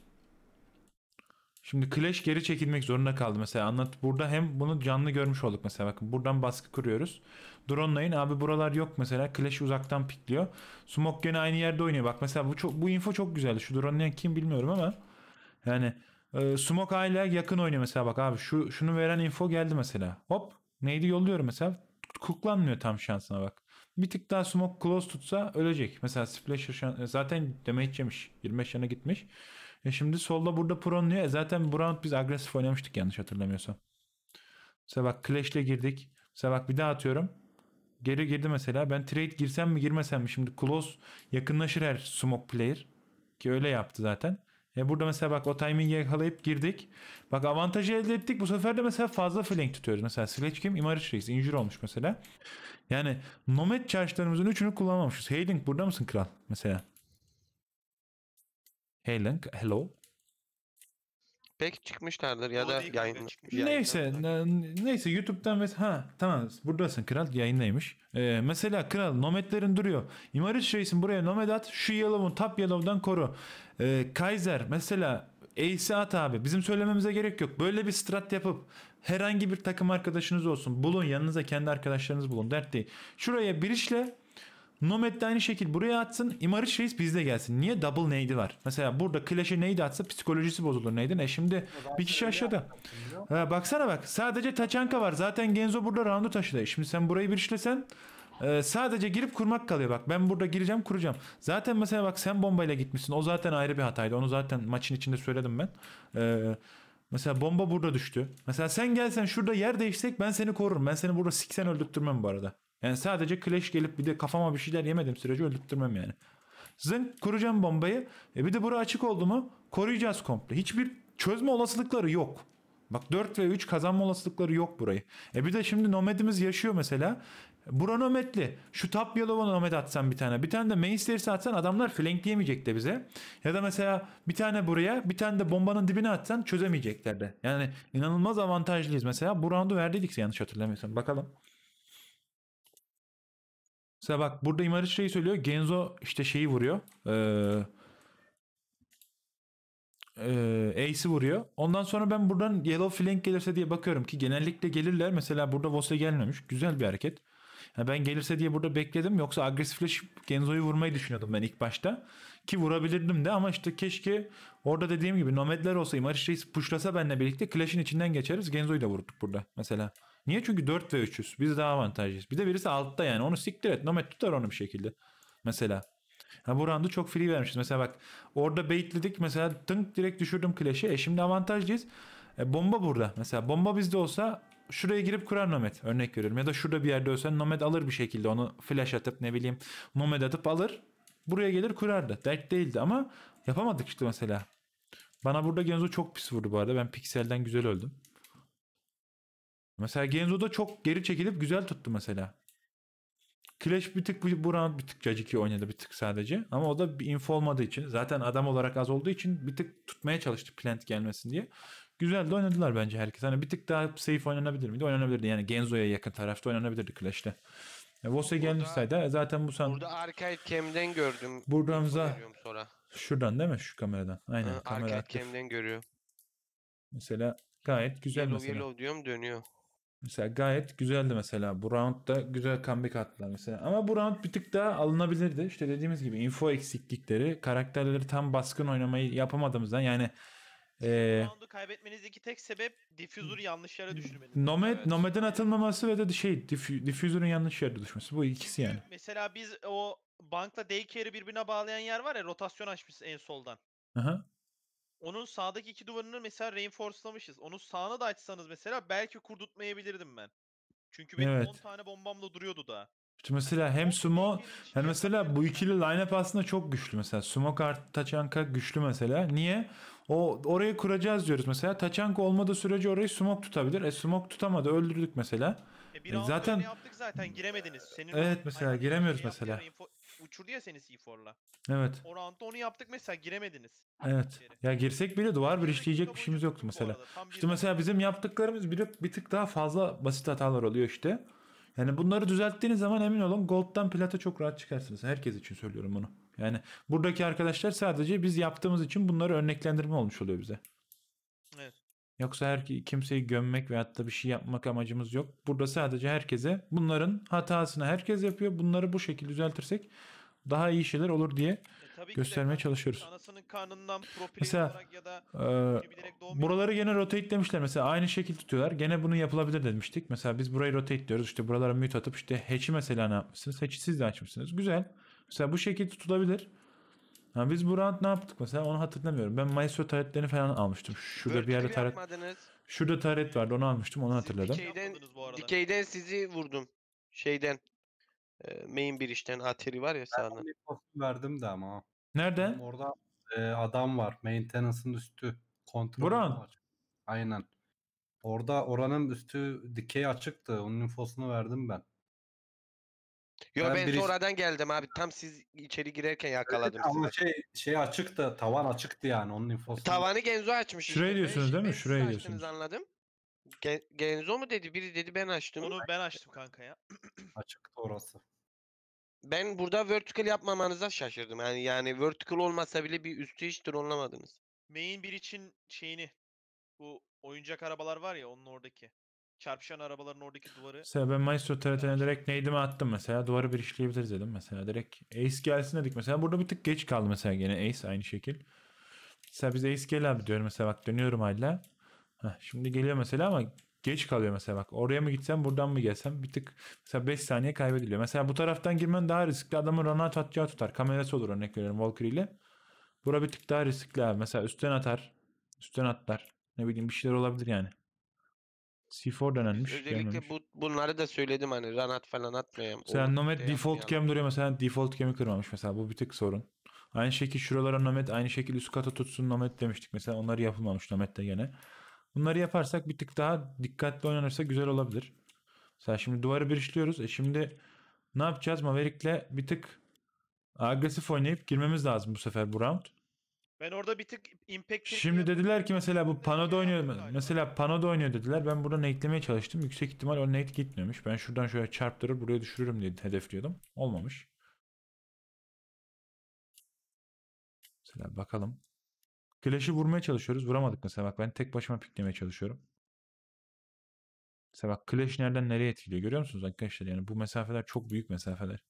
Şimdi Clash geri çekilmek zorunda kaldı. Mesela anlat burada hem bunu canlı görmüş olduk mesela. Bakın buradan baskı kuruyoruz. Drone'layın abi buralar yok mesela. Clash uzaktan pikliyor. Smoke gene aynı yerde oynuyor. Bak mesela bu çok, bu info çok güzeldi. Şu drone'layan kim bilmiyorum ama yani e, Smoke ile yakın oynuyor mesela bak abi şu şunu veren info geldi mesela. Hop neydi yolluyorum mesela. Kuklanmıyor tam şansına bak. Bir tık daha smoke close tutsa ölecek. Mesela Splasher şan, e, zaten damage yemiş. 25 yana gitmiş. E şimdi solda burada pronluyor. E zaten bu round biz agresif oynamıştık yanlış hatırlamıyorsam. Mesela bak Clash'le girdik. Mesela bak bir daha atıyorum. Geri girdi mesela. Ben trade girsem mi girmesem mi? Şimdi close yakınlaşır her smoke player. Ki öyle yaptı zaten. Ya e, burada mesela bak o timingi yakalayıp girdik. Bak avantajı elde ettik. Bu sefer de mesela fazla flank tutuyoruz. Mesela Sledge kim? Imaric Reis. Injure olmuş mesela. Yani nomad charge'larımızın üçünü kullanmamışız. Heyling burada mısın kral? Mesela. Heyling. Hello pek çıkmışlardır ya da Bodega yayın, çıkmış. Neyse neyse YouTube'dan ve ha tamam buradasın kral yayındaymış. Ee, mesela kral nometlerin duruyor. İmaris Reis'in buraya nomet at şu yellow'un tap yellow'dan koru. Ee, Kaiser mesela Ace'i at abi. Bizim söylememize gerek yok. Böyle bir strat yapıp herhangi bir takım arkadaşınız olsun. Bulun yanınıza kendi arkadaşlarınız bulun. Dert değil. Şuraya bir işle Nomad de aynı şekil buraya atsın. Imaric Reis bizde gelsin. Niye double neydi var? Mesela burada Clash'e neydi atsa psikolojisi bozulur neydi ne? Şimdi bir kişi aşağıda. Ha, baksana bak sadece Taçanka var. Zaten Genzo burada roundu taşıdı. E şimdi sen burayı bir işlesen ee, sadece girip kurmak kalıyor bak. Ben burada gireceğim kuracağım. Zaten mesela bak sen bombayla gitmişsin. O zaten ayrı bir hataydı. Onu zaten maçın içinde söyledim ben. Ee, mesela bomba burada düştü. Mesela sen gelsen şurada yer değişsek ben seni korurum. Ben seni burada siksen öldürtmem bu arada. Yani sadece Clash gelip bir de kafama bir şeyler yemedim sürece öldürtmem yani. Zınk kuracağım bombayı. E bir de bura açık oldu mu koruyacağız komple. Hiçbir çözme olasılıkları yok. Bak 4 ve 3 kazanma olasılıkları yok burayı. E bir de şimdi Nomad'imiz yaşıyor mesela. Bura Nomad'li. Şu Tap Yalov'a Nomad atsan bir tane. Bir tane de Main Stairs'e atsan adamlar flankleyemeyecek de bize. Ya da mesela bir tane buraya bir tane de bombanın dibine atsan çözemeyecekler de. Yani inanılmaz avantajlıyız. Mesela bu roundu verdiydik yanlış hatırlamıyorsam. Bakalım. Mesela bak burada İmariç şeyi söylüyor. Genzo işte şeyi vuruyor. Ee, e, Ace'i vuruyor. Ondan sonra ben buradan Yellow Flank gelirse diye bakıyorum ki genellikle gelirler. Mesela burada Vose gelmemiş. Güzel bir hareket. Yani ben gelirse diye burada bekledim. Yoksa agresifleşip Genzo'yu vurmayı düşünüyordum ben ilk başta. Ki vurabilirdim de ama işte keşke orada dediğim gibi Nomad'ler olsa İmariç Reis puşlasa benle birlikte Clash'in içinden geçeriz. Genzo'yu da vurduk burada mesela. Niye? Çünkü 4 ve 3'üz. Biz daha avantajlıyız. Bir de birisi altta yani. Onu siktir et. Nomad tutar onu bir şekilde. Mesela. Ha, bu roundu çok free vermişiz. Mesela bak orada baitledik. Mesela tınk direkt düşürdüm Clash'i. E şimdi avantajlıyız. E, bomba burada. Mesela bomba bizde olsa şuraya girip kurar Nomad. Örnek veriyorum. Ya da şurada bir yerde ölsen Nomad alır bir şekilde. Onu flash atıp ne bileyim Nomad atıp alır. Buraya gelir kurardı. Dert değildi ama yapamadık işte mesela. Bana burada Genzo çok pis vurdu bu arada. Ben pikselden güzel öldüm. Mesela Genzo da çok geri çekilip güzel tuttu mesela. Clash bir tık bu round bir tık Caciki oynadı bir tık sadece. Ama o da bir info olmadığı için zaten adam olarak az olduğu için bir tık tutmaya çalıştı plant gelmesin diye. Güzel de oynadılar bence herkes. Hani bir tık daha safe oynanabilir miydi? Oynanabilirdi. Yani Genzo'ya yakın tarafta oynanabilirdi Clash'te. Yani e, gelmişsaydı e, zaten bu sen... Burada arcade cam'den gördüm. Buradan za... sonra. Şuradan değil mi? Şu kameradan. Aynen. Ha, kamera arcade cam'den görüyor. Mesela gayet güzel yellow, mesela. Yellow diyorum dönüyor. Mesela gayet güzeldi mesela. Bu roundda güzel comeback attılar mesela. Ama bu round bir tık daha alınabilirdi. İşte dediğimiz gibi info eksiklikleri, karakterleri tam baskın oynamayı yapamadığımızdan yani ee, roundu kaybetmenizdeki tek sebep difüzörü yanlış yere düşürmeniz. Nomad, evet. Nomad'ın atılmaması ve de şey dif, yanlış yere düşmesi. Bu ikisi yani. Mesela biz o bankla daycare'ı birbirine bağlayan yer var ya rotasyon açmışız en soldan. Aha. Onun sağdaki iki duvarını mesela reinforce'lamışız. Onu sağına da açsanız mesela belki kurdurtmayabilirdim ben. Çünkü benim Evet. 10 tane bombamla duruyordu da. İşte hani mesela hem sumo yani mesela bu ikili lineup aslında çok güçlü mesela. Sumo kart Taçanka güçlü mesela. Niye? O orayı kuracağız diyoruz mesela. Taçanka olmadığı sürece orayı smoke tutabilir. E smoke tutamadı öldürdük mesela. E bir E, zaten- yaptık zaten giremediniz. Senin Evet, mesela Aynen, giremiyoruz mesela. reinfo- uçurdu ya seni C4'la. Evet. O roundda onu yaptık mesela giremediniz. Evet. Ya girsek bile duvar bir işleyecek bir şeyimiz yoktu mesela. İşte mesela bizim yaptıklarımız bir, bir tık daha fazla basit hatalar oluyor işte. Yani bunları düzelttiğiniz zaman emin olun Gold'dan Plat'a çok rahat çıkarsınız. Herkes için söylüyorum bunu. Yani buradaki arkadaşlar sadece biz yaptığımız için bunları örneklendirme olmuş oluyor bize. Yoksa her kimseyi gömmek veyahut da bir şey yapmak amacımız yok. Burada sadece herkese bunların hatasını herkes yapıyor. Bunları bu şekilde düzeltirsek daha iyi şeyler olur diye e, göstermeye de, çalışıyoruz. Anasının karnından mesela, ya da e, buraları gene rotate demişler. Mesela aynı şekil tutuyorlar. Gene bunu yapılabilir demiştik. Mesela biz burayı rotate diyoruz. İşte buralara mute atıp işte hatch'i mesela ne yapmışsınız? Hatch'i siz de açmışsınız. Güzel. Mesela bu şekil tutulabilir. Ha, biz bu round ne yaptık mesela onu hatırlamıyorum. Ben Maestro taretlerini falan almıştım. Şurada bir yerde taret... Şurada taret vardı onu almıştım onu hatırladım. Dikeyden, dikeyden sizi vurdum. Şeyden. E, main bir işten Ateri var ya sağda. Ben Nikos'u verdim de ama. Nerede? Orada e, adam var. Maintenance'ın üstü. Kontrol Buran. Var. Aynen. Orada oranın üstü dikey açıktı. Onun infosunu verdim ben. Yo ben, ben biri... sonradan geldim abi. Tam siz içeri girerken yakaladım evet, Ama şey şey açıktı. Tavan açıktı yani onun infosu. Tavanı Genzo açmış. Şuraya işte. diyorsunuz değil mi? Şuraya diyorsunuz. anladım. Genzo mu dedi? Biri dedi ben açtım. Onu ben açtım kanka ya. Açıktı orası. Ben burada vertical yapmamanıza şaşırdım. Yani yani vertical olmasa bile bir üstü hiç drone'lamadınız. Main bir için şeyini bu oyuncak arabalar var ya onun oradaki çarpışan arabaların oradaki duvarı. Mesela ben Maestro TRT'ne direkt neydime attım mesela. Duvarı bir işleyebiliriz dedim mesela. Direkt Ace gelsin dedik mesela. Burada bir tık geç kaldı mesela gene Ace aynı şekil. Mesela biz Ace gel abi diyorum mesela bak dönüyorum hala. Heh, şimdi geliyor mesela ama geç kalıyor mesela bak. Oraya mı gitsem buradan mı gelsem bir tık mesela 5 saniye kaybediliyor. Mesela bu taraftan girmen daha riskli. Adamı Ronaldo atacağı tutar. Kamerası olur örnek veriyorum Walker ile. Bura bir tık daha riskli abi. Mesela üstten atar. Üstten atlar. Ne bileyim bir şeyler olabilir yani. C4 denenmiş. Özellikle gelmemiş. bu, bunları da söyledim hani ranat falan atmayayım. Sen yani Nomad şey default yani. cam duruyor mesela default cam'i kırmamış mesela bu bir tık sorun. Aynı şekilde şuralara Nomad aynı şekilde üst kata tutsun Nomad demiştik mesela onları yapılmamış de gene. Bunları yaparsak bir tık daha dikkatli oynanırsa güzel olabilir. Mesela şimdi duvarı birişliyoruz. E şimdi ne yapacağız? Maverick'le bir tık agresif oynayıp girmemiz lazım bu sefer bu round. Ben orada bir tık impact Şimdi dediler ki mesela bu panoda oynuyor. Mesela panoda oynuyor dediler. Ben burada netlemeye çalıştım. Yüksek ihtimal o net gitmemiş. Ben şuradan şöyle çarptırır buraya düşürürüm diye hedefliyordum. Olmamış. Mesela bakalım. Clash'i vurmaya çalışıyoruz. Vuramadık mesela bak ben tek başıma piklemeye çalışıyorum. Mesela bak Clash nereden nereye etkiliyor görüyor musunuz arkadaşlar? Yani bu mesafeler çok büyük mesafeler.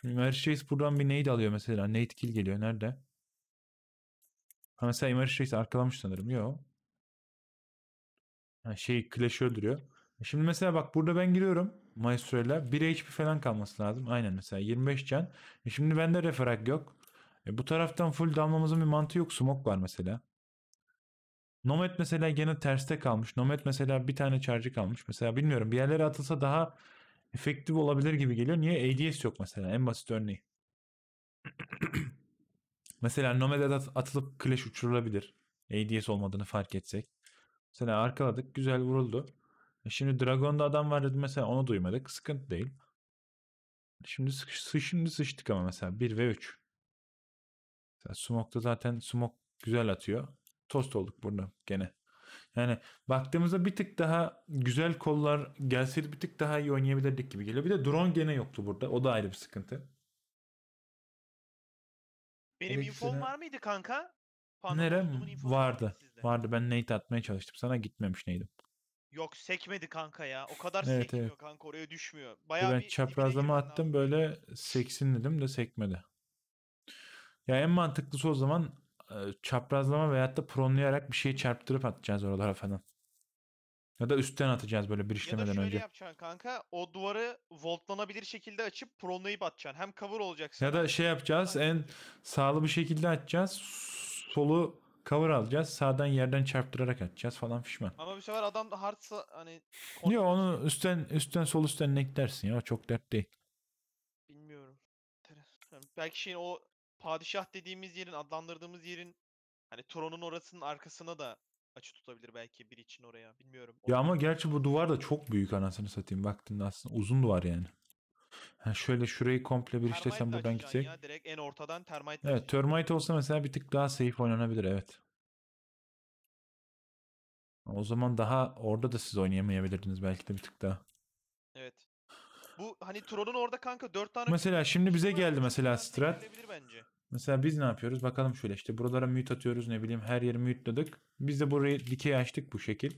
Şimdi Mercedes buradan bir nade alıyor mesela. Nade kill geliyor. Nerede? Ha mesela Imari Shakespeare şey, arkalamış sanırım. Yok. Yani şey Clash'ı öldürüyor. E, şimdi mesela bak burada ben giriyorum Maestro'yla. 1 HP falan kalması lazım. Aynen mesela 25 can. E şimdi bende referak yok. E bu taraftan full damlamızın bir mantığı yok. Smoke var mesela. Nomad mesela gene terste kalmış. Nomad mesela bir tane charge'ı kalmış. Mesela bilmiyorum bir yerlere atılsa daha efektif olabilir gibi geliyor. Niye? ADS yok mesela en basit örneği. Mesela Nomad'e atılıp Clash uçurulabilir. ADS olmadığını fark etsek. Mesela arkaladık. Güzel vuruldu. E şimdi Dragon'da adam var dedi mesela onu duymadık. Sıkıntı değil. Şimdi sıkış, şimdi sıçtık ama mesela 1 ve 3. Mesela Smoke'da zaten Smoke güzel atıyor. Tost olduk burada gene. Yani baktığımızda bir tık daha güzel kollar gelseydi bir tık daha iyi oynayabilirdik gibi geliyor. Bir de drone gene yoktu burada. O da ayrı bir sıkıntı. Benim Hele infom gitsene- var mıydı kanka? Nerem? Vardı. Vardı. Ben nate atmaya çalıştım. Sana gitmemiş nate'im. Yok sekmedi kanka ya. O kadar Evet, sekmiyor evet. kanka oraya düşmüyor. Bayağı ben bir çaprazlama attım böyle seksin dedim de sekmedi. Ya en mantıklısı o zaman çaprazlama veyahut da pronlayarak bir şeyi çarptırıp atacağız oralara falan. Ya da üstten atacağız böyle bir önce. Ya da işlemeden şöyle önce. yapacaksın kanka. O duvarı voltlanabilir şekilde açıp pronlayıp atacaksın. Hem cover olacaksın. Ya da şey yapacağız en sağlı bir şekilde atacağız. Solu cover alacağız. Sağdan yerden çarptırarak atacağız falan fişman. Ama bir sefer adam da hardsa hani Yok onu üstten üstten sol üstten neklersin ya. O Çok dert değil. bilmiyorum. belki şeyin o padişah dediğimiz yerin adlandırdığımız yerin hani tronun orasının arkasına da açı tutabilir belki bir için oraya. Bilmiyorum. Ya ama gerçi bu duvar da çok büyük anasını satayım. Baktığında aslında uzun duvar yani. Yani şöyle şurayı komple bir işte sen buradan gitsek. Ya, direkt en ortadan termite. Evet termite olsa mesela bir tık daha safe oynanabilir evet. O zaman daha orada da siz oynayamayabilirdiniz belki de bir tık daha. Evet. Bu hani Tron'un orada kanka 4 tane... Mesela şimdi bize geldi mesela Strat. Bence. Mesela biz ne yapıyoruz? Bakalım şöyle işte buralara mute atıyoruz ne bileyim her yeri mute'ladık. Biz de burayı dikey açtık bu şekil.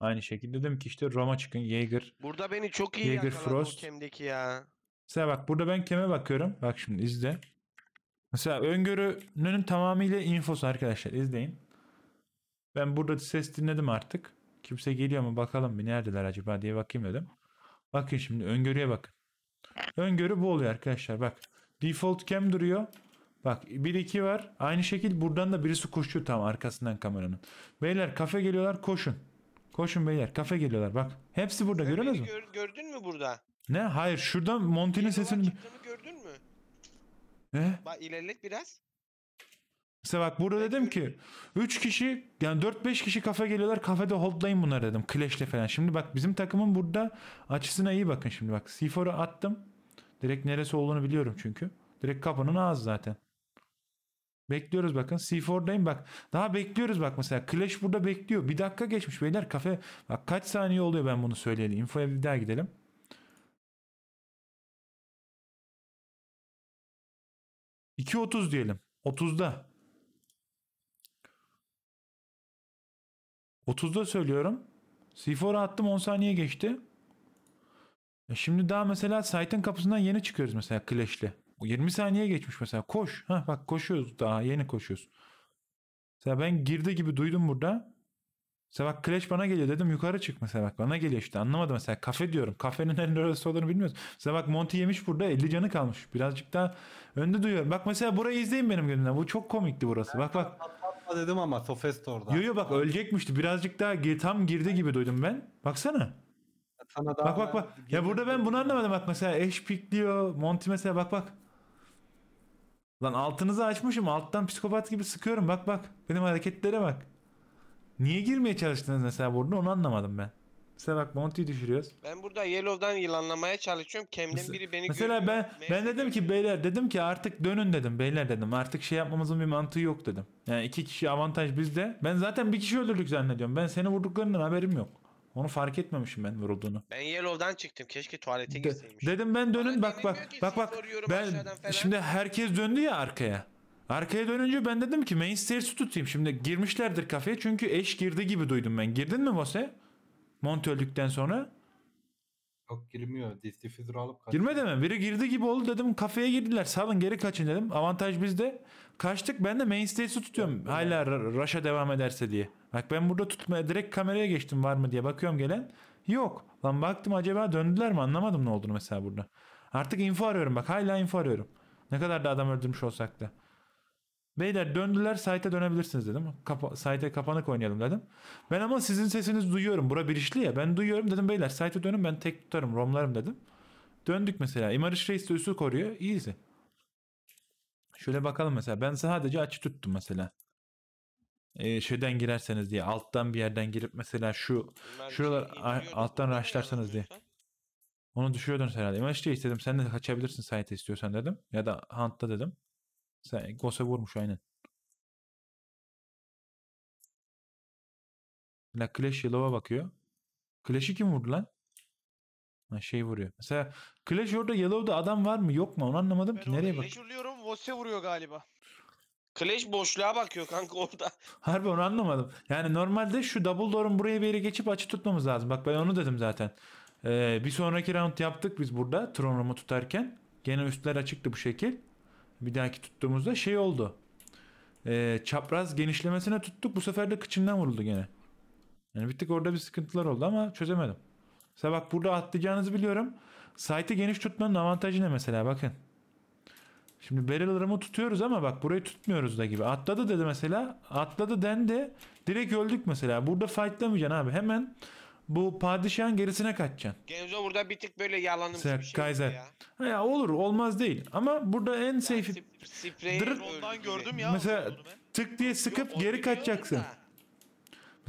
Aynı şekilde dedim ki işte Roma çıkın Jaeger. Burada beni çok iyi Jaeger yakaladı Frost. kemdeki ya. Mesela bak burada ben keme bakıyorum. Bak şimdi izle. Mesela öngörünün tamamıyla infosu arkadaşlar izleyin. Ben burada ses dinledim artık. Kimse geliyor mu bakalım bir neredeler acaba diye bakayım dedim. Bakın şimdi öngörüye bakın. Öngörü bu oluyor arkadaşlar bak. Default cam duruyor. Bak bir iki var. Aynı şekil buradan da birisi koşuyor tam arkasından kameranın. Beyler kafe geliyorlar koşun. Koşun beyler kafe geliyorlar bak. Hepsi burada Sen göremez mi? Gör, gördün mü burada? Ne? Hayır şuradan Monty'nin sesini... gördün mü? Ne? Bak ilerlet biraz. İşte bak burada dedim ki 3 kişi yani 4-5 kişi kafe geliyorlar kafede holdlayın bunları dedim. Clash'le falan. Şimdi bak bizim takımın burada açısına iyi bakın şimdi bak. C4'u attım. Direkt neresi olduğunu biliyorum çünkü. Direkt kapının ağzı zaten. Bekliyoruz bakın. C4'dayım bak. Daha bekliyoruz bak mesela. Clash burada bekliyor. Bir dakika geçmiş beyler. Kafe bak kaç saniye oluyor ben bunu söyleyeyim, Infoya bir daha gidelim. İki otuz diyelim. Otuzda. Otuzda söylüyorum. C4'a attım 10 saniye geçti. E şimdi daha mesela site'ın kapısından yeni çıkıyoruz mesela Clash'le. 20 saniye geçmiş mesela. Koş. Ha bak koşuyoruz daha yeni koşuyoruz. Mesela ben girdi gibi duydum burada. Mesela bak Clash bana geliyor dedim yukarı çık mesela bak bana geliyor işte anlamadım mesela kafe diyorum. Kafenin en orası olduğunu bilmiyoruz. Mesela bak Monty yemiş burada 50 canı kalmış. Birazcık daha önde duyuyorum. Bak mesela burayı izleyin benim gözümden. Bu çok komikti burası. Bak bak. Atma dedim ama orada. Yo yo bak ölecekmişti. Birazcık daha tam girdi gibi duydum ben. Baksana. Sana daha bak bak bak. Ya burada ben bunu anlamadım bak mesela eş pikliyor. Monty mesela bak bak. Lan altınızı açmışım. Alttan psikopat gibi sıkıyorum. Bak bak. Benim hareketlere bak. Niye girmeye çalıştınız mesela burada onu anlamadım ben. Mesela bak Monty'yi düşürüyoruz. Ben burada Yellow'dan yılanlamaya çalışıyorum. Kemden biri beni Mesela görüyor. ben ben dedim ki beyler dedim ki artık dönün dedim beyler dedim. Artık şey yapmamızın bir mantığı yok dedim. Yani iki kişi avantaj bizde. Ben zaten bir kişi öldürdük zannediyorum. Ben seni vurduklarından haberim yok. Onu fark etmemişim ben vurulduğunu. Ben Yellow'dan çıktım. Keşke tuvalete De- girseymiş. dedim ben dönün bak bak bak bak. Ben şimdi herkes döndü ya arkaya. Arkaya dönünce ben dedim ki main stairs'i tutayım. Şimdi girmişlerdir kafeye çünkü eş girdi gibi duydum ben. Girdin mi Mose? Mont öldükten sonra. Yok girmiyor. Diffuser'ı alıp kaçıyor. Girmedi mi? Biri girdi gibi oldu dedim kafeye girdiler. Salın geri kaçın dedim. Avantaj bizde kaçtık ben de main stage'i tutuyorum. Hala raşa devam ederse diye. Bak ben burada tutmaya direkt kameraya geçtim var mı diye bakıyorum gelen. Yok. Lan baktım acaba döndüler mi anlamadım ne olduğunu mesela burada. Artık info arıyorum bak hala info arıyorum. Ne kadar da adam öldürmüş olsak da. Beyler döndüler site'e dönebilirsiniz dedim. Kapa site'e kapanık oynayalım dedim. Ben ama sizin sesiniz duyuyorum. Bura birişli ya. Ben duyuyorum dedim beyler site'e dönün ben tek tutarım romlarım dedim. Döndük mesela. İmar Reis de üstü koruyor. İyisi. Şöyle bakalım mesela. Ben sadece açı tuttum mesela. Ee, şeyden girerseniz diye. Alttan bir yerden girip mesela şu Merceği şuralar şey alttan bunu raşlarsanız diye. yapıyorsun? Onu düşürüyordunuz herhalde. Ama işte istedim. Sen de kaçabilirsin site istiyorsan dedim. Ya da Hunt'ta dedim. Sen Gose vurmuş aynen. La Clash Yellow'a bakıyor. Clash'i kim vurdu lan? şey vuruyor. Mesela Clash orada Yellow'da adam var mı yok mu onu anlamadım Ben ki. Nereye bak? vuruyorum. Vose vuruyor galiba. Clash boşluğa bakıyor kanka orada. Harbi onu anlamadım. Yani normalde şu double door'un buraya bir yere geçip açı tutmamız lazım. Bak ben onu dedim zaten. Ee, bir sonraki round yaptık biz burada Tron Room'u tutarken. Gene üstler açıktı bu şekil. Bir dahaki tuttuğumuzda şey oldu. Ee, çapraz genişlemesine tuttuk. Bu sefer de kıçından vuruldu gene. Yani bittik orada bir sıkıntılar oldu ama çözemedim. Mesela bak burada atlayacağınızı biliyorum. Site'ı geniş tutmanın avantajı ne mesela bakın. Şimdi barrel'larımı tutuyoruz ama bak burayı tutmuyoruz da gibi. Atladı dedi mesela. Atladı dendi. Direkt öldük mesela. Burada fightlamayacaksın abi. Hemen bu padişahın gerisine kaçacaksın. Genzo burada bir tık böyle yalanımsı bir şey Kaiser. ya. ya olur olmaz değil. Ama burada en safe... Spreyi ondan gördüm ya. Mesela tık diye sıkıp Yok, geri kaçacaksın. da.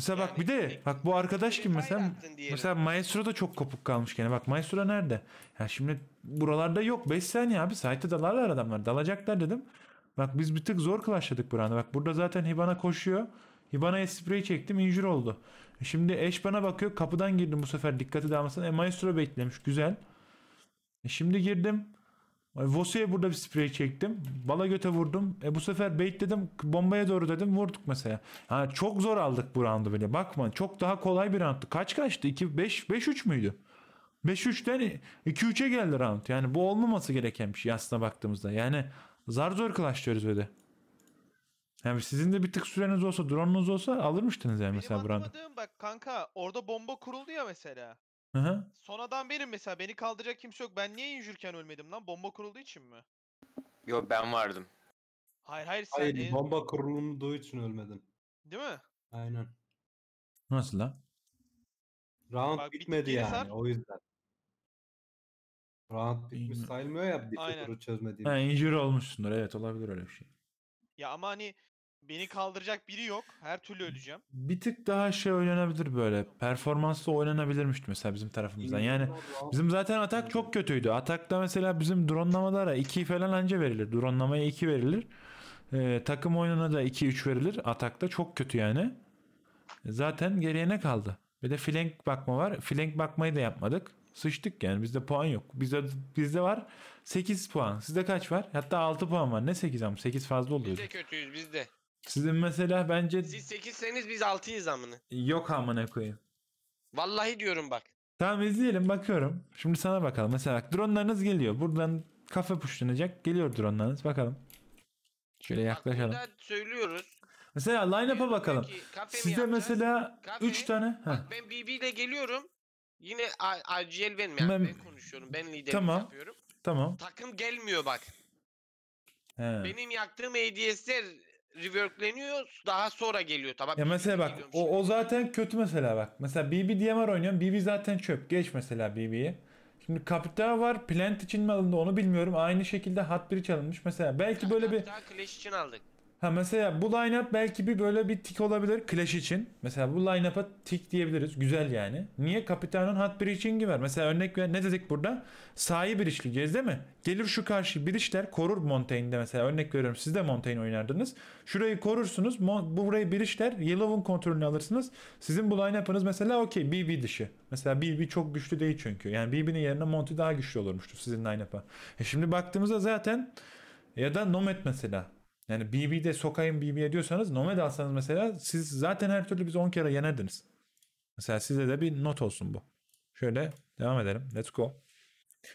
Mesela bak bir de bak bu arkadaş kim mesela mesela Maestro da çok kopuk kalmış gene. Bak Maestro nerede? Ya yani şimdi buralarda yok. 5 saniye abi Sahte dalarlar adamlar. Dalacaklar dedim. Bak biz bir tık zor klaşladık buranda. Bak burada zaten Hibana koşuyor. Hibana'ya sprey çektim injür oldu. E şimdi eş bana bakıyor kapıdan girdim bu sefer dikkati dağılmasın. E Maestro beklemiş güzel. E şimdi girdim. Vosey'e burada bir sprey çektim. Bala göte vurdum. E bu sefer bait dedim. Bombaya doğru dedim. Vurduk mesela. Ha, çok zor aldık bu roundu böyle. Bakma çok daha kolay bir roundu. Kaç kaçtı? 2 5 5 3 müydü? 5-3'ten 2-3'e geldi round. Yani bu olmaması gereken bir şey aslında baktığımızda. Yani zar zor kılaçlıyoruz böyle. Yani sizin de bir tık süreniz olsa, drone'unuz olsa alırmıştınız yani Benim mesela bu roundu. bak kanka orada bomba kuruldu ya mesela. Hı hı. Sonradan benim mesela. Beni kaldıracak kimse yok. Ben niye injürken ölmedim lan? Bomba kurulduğu için mi? Yo ben vardım. Hayır hayır sen Hayır en- bomba kurulduğu için ölmedin. değil mi? Aynen. Nasıl la? Round Bak, bitmedi yani sar. o yüzden. Round bitmiş sayılmıyor ya bir Aynen. türlü çözmediğim. Ha injure olmuşsundur. Evet olabilir öyle bir şey. Ya ama hani Beni kaldıracak biri yok. Her türlü öleceğim. Bir tık daha şey oynanabilir böyle. Performanslı oynanabilirmişti mesela bizim tarafımızdan. Yani bizim zaten atak çok kötüydü. Atakta mesela bizim dronlamalara 2 falan anca verilir. Dronlamaya 2 verilir. Ee, takım oynana da 2-3 verilir. Atakta çok kötü yani. Zaten geriye ne kaldı? Bir de flank bakma var. Flank bakmayı da yapmadık. Sıçtık yani. Bizde puan yok. Bizde bizde var 8 puan. Sizde kaç var? Hatta 6 puan var. Ne 8 ama 8 fazla oluyor. Biz de kötüyüz biz de. Sizin mesela bence Siz 8'seniz biz 6'yız amına. yok amına koyayım. Vallahi diyorum bak. Tamam izleyelim bakıyorum. Şimdi sana bakalım. Mesela bak dronlarınız geliyor. Buradan kafe puşlanacak. Geliyor dronlarınız. Bakalım. Şöyle yaklaşalım. burada söylüyoruz. Mesela line-up'a bakalım. ki, Size mesela Kafe. 3 tane. Heh. Ben BB ile geliyorum. Yine A- ACL benim yani. Ben- Ben, konuşuyorum. Ben liderlik Tamam. yapıyorum. Tamam. Takım gelmiyor bak. He. Benim yaktığım ADS'ler reworkleniyor daha sonra geliyor tamam. Ya mesela bak o, o zaten kötü mesela bak. Mesela BB DMR oynuyorum. BB zaten çöp. Geç mesela BB'yi. Şimdi Capital var. Plant için mi alındı onu bilmiyorum. Aynı şekilde Hot 1 çalınmış. Mesela belki böyle bir... Clash için aldık. Ha mesela bu line-up belki bir böyle bir tik olabilir Clash için. Mesela bu line-up'a tik diyebiliriz. Güzel yani. Niye? Kapitanın hat breaching'i var. Mesela örnek ver ne dedik burada? Sahi birişli değil mi? Gelir şu karşı birişler korur Montaigne'de mesela. Örnek veriyorum siz de Montaigne oynardınız. Şurayı korursunuz. bu burayı birişler Yellow'un kontrolünü alırsınız. Sizin bu line lineup'ınız mesela okey BB dışı. Mesela BB çok güçlü değil çünkü. Yani BB'nin yerine Monty daha güçlü olurmuştu sizin lineup'a. E şimdi baktığımızda zaten ya da Nomad mesela. Yani BB'de sokayım BB'ye diyorsanız Nomad alsanız mesela siz zaten her türlü biz 10 kere yenediniz. Mesela size de bir not olsun bu. Şöyle devam edelim. Let's go.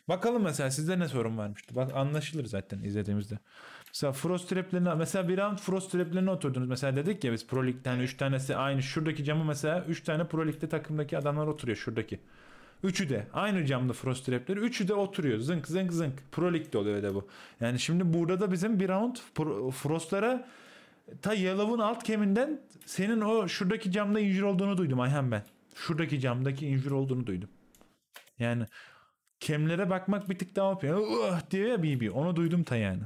Bakalım mesela sizde ne sorun varmıştı. Bak anlaşılır zaten izlediğimizde. Mesela Frost Trap'lerine mesela bir round Frost Trap'lerine oturdunuz. Mesela dedik ya biz Pro Lig'den 3 tanesi aynı. Şuradaki camı mesela 3 tane Pro Lig'de takımdaki adamlar oturuyor şuradaki. Üçü de aynı camda frost trapleri. Üçü de oturuyor. Zınk zınk zınk. Pro Lig'de oluyor de bu. Yani şimdi burada da bizim bir round frostlara ta Yellow'un alt keminden senin o şuradaki camda injür olduğunu duydum Ayhan ben. Şuradaki camdaki injür olduğunu duydum. Yani kemlere bakmak bir tık daha yapıyor. Uh, diyor ya BB. Onu duydum ta yani.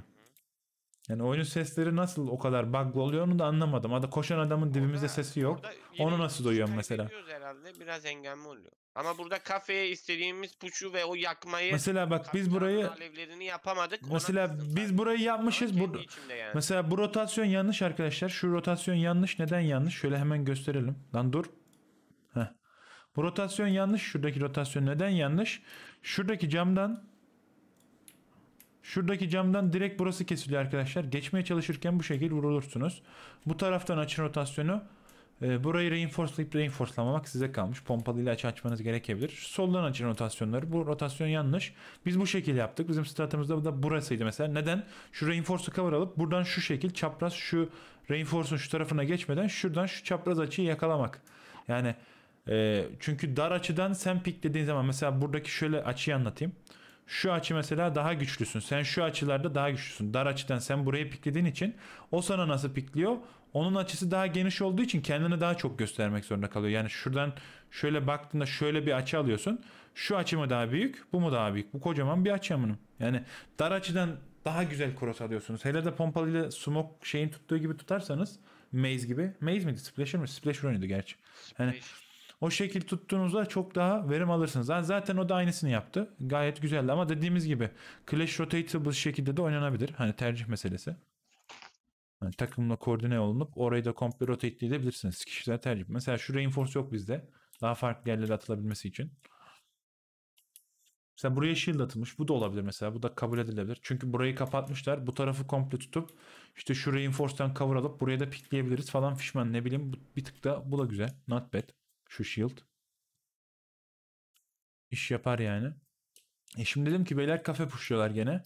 Yani oyunun sesleri nasıl o kadar bug'lı oluyor onu da anlamadım. Ada koşan adamın dibimizde sesi yok. Onu nasıl duyuyorum mesela? Herhalde biraz engelme oluyor. Ama burada kafeye istediğimiz puçu ve o yakmayı Mesela bak biz burayı alevlerini yapamadık. Mesela biz burayı yapmışız. Bu, yani. Mesela bu rotasyon yanlış arkadaşlar. Şu rotasyon yanlış. Neden yanlış? Şöyle hemen gösterelim. Lan dur. Heh. Bu rotasyon yanlış. Şuradaki rotasyon neden yanlış? Şuradaki camdan Şuradaki camdan direkt burası kesiliyor arkadaşlar. Geçmeye çalışırken bu şekil vurulursunuz. Bu taraftan açın rotasyonu. Ee, burayı reinforceleyip reinforcelamamak size kalmış. Pompalı ile aç açmanız gerekebilir. Soldan açın rotasyonları. Bu rotasyon yanlış. Biz bu şekil yaptık. Bizim stratımızda da burasıydı mesela. Neden? Şu reinforce'u cover alıp buradan şu şekil çapraz şu reinforce'un şu tarafına geçmeden şuradan şu çapraz açıyı yakalamak. Yani e, çünkü dar açıdan sen piklediğin zaman mesela buradaki şöyle açıyı anlatayım. Şu açı mesela daha güçlüsün. Sen şu açılarda daha güçlüsün. Dar açıdan sen buraya piklediğin için o sana nasıl pikliyor? onun açısı daha geniş olduğu için kendini daha çok göstermek zorunda kalıyor. Yani şuradan şöyle baktığında şöyle bir açı alıyorsun. Şu açı mı daha büyük, bu mu daha büyük? Bu kocaman bir açı amirim. Yani dar açıdan daha güzel cross alıyorsunuz. Hele de pompalıyla smoke şeyin tuttuğu gibi tutarsanız Maze gibi. Maze miydi? Splasher mi? Splasher oynuyordu gerçi. Yani o şekil tuttuğunuzda çok daha verim alırsınız. Yani zaten o da aynısını yaptı. Gayet güzeldi ama dediğimiz gibi Clash Rotatable şekilde de oynanabilir. Hani tercih meselesi. Yani takımla koordine olunup orayı da komple rotate edebilirsiniz. Kişiler tercih. Mesela şu reinforce yok bizde. Daha farklı yerlere atılabilmesi için. Mesela buraya shield atılmış. Bu da olabilir mesela. Bu da kabul edilebilir. Çünkü burayı kapatmışlar. Bu tarafı komple tutup işte şu reinforce'dan cover alıp buraya da pikleyebiliriz falan fişman ne bileyim. Bir tık da bu da güzel. Not bad. Şu shield. İş yapar yani. E şimdi dedim ki beyler kafe puşluyorlar gene.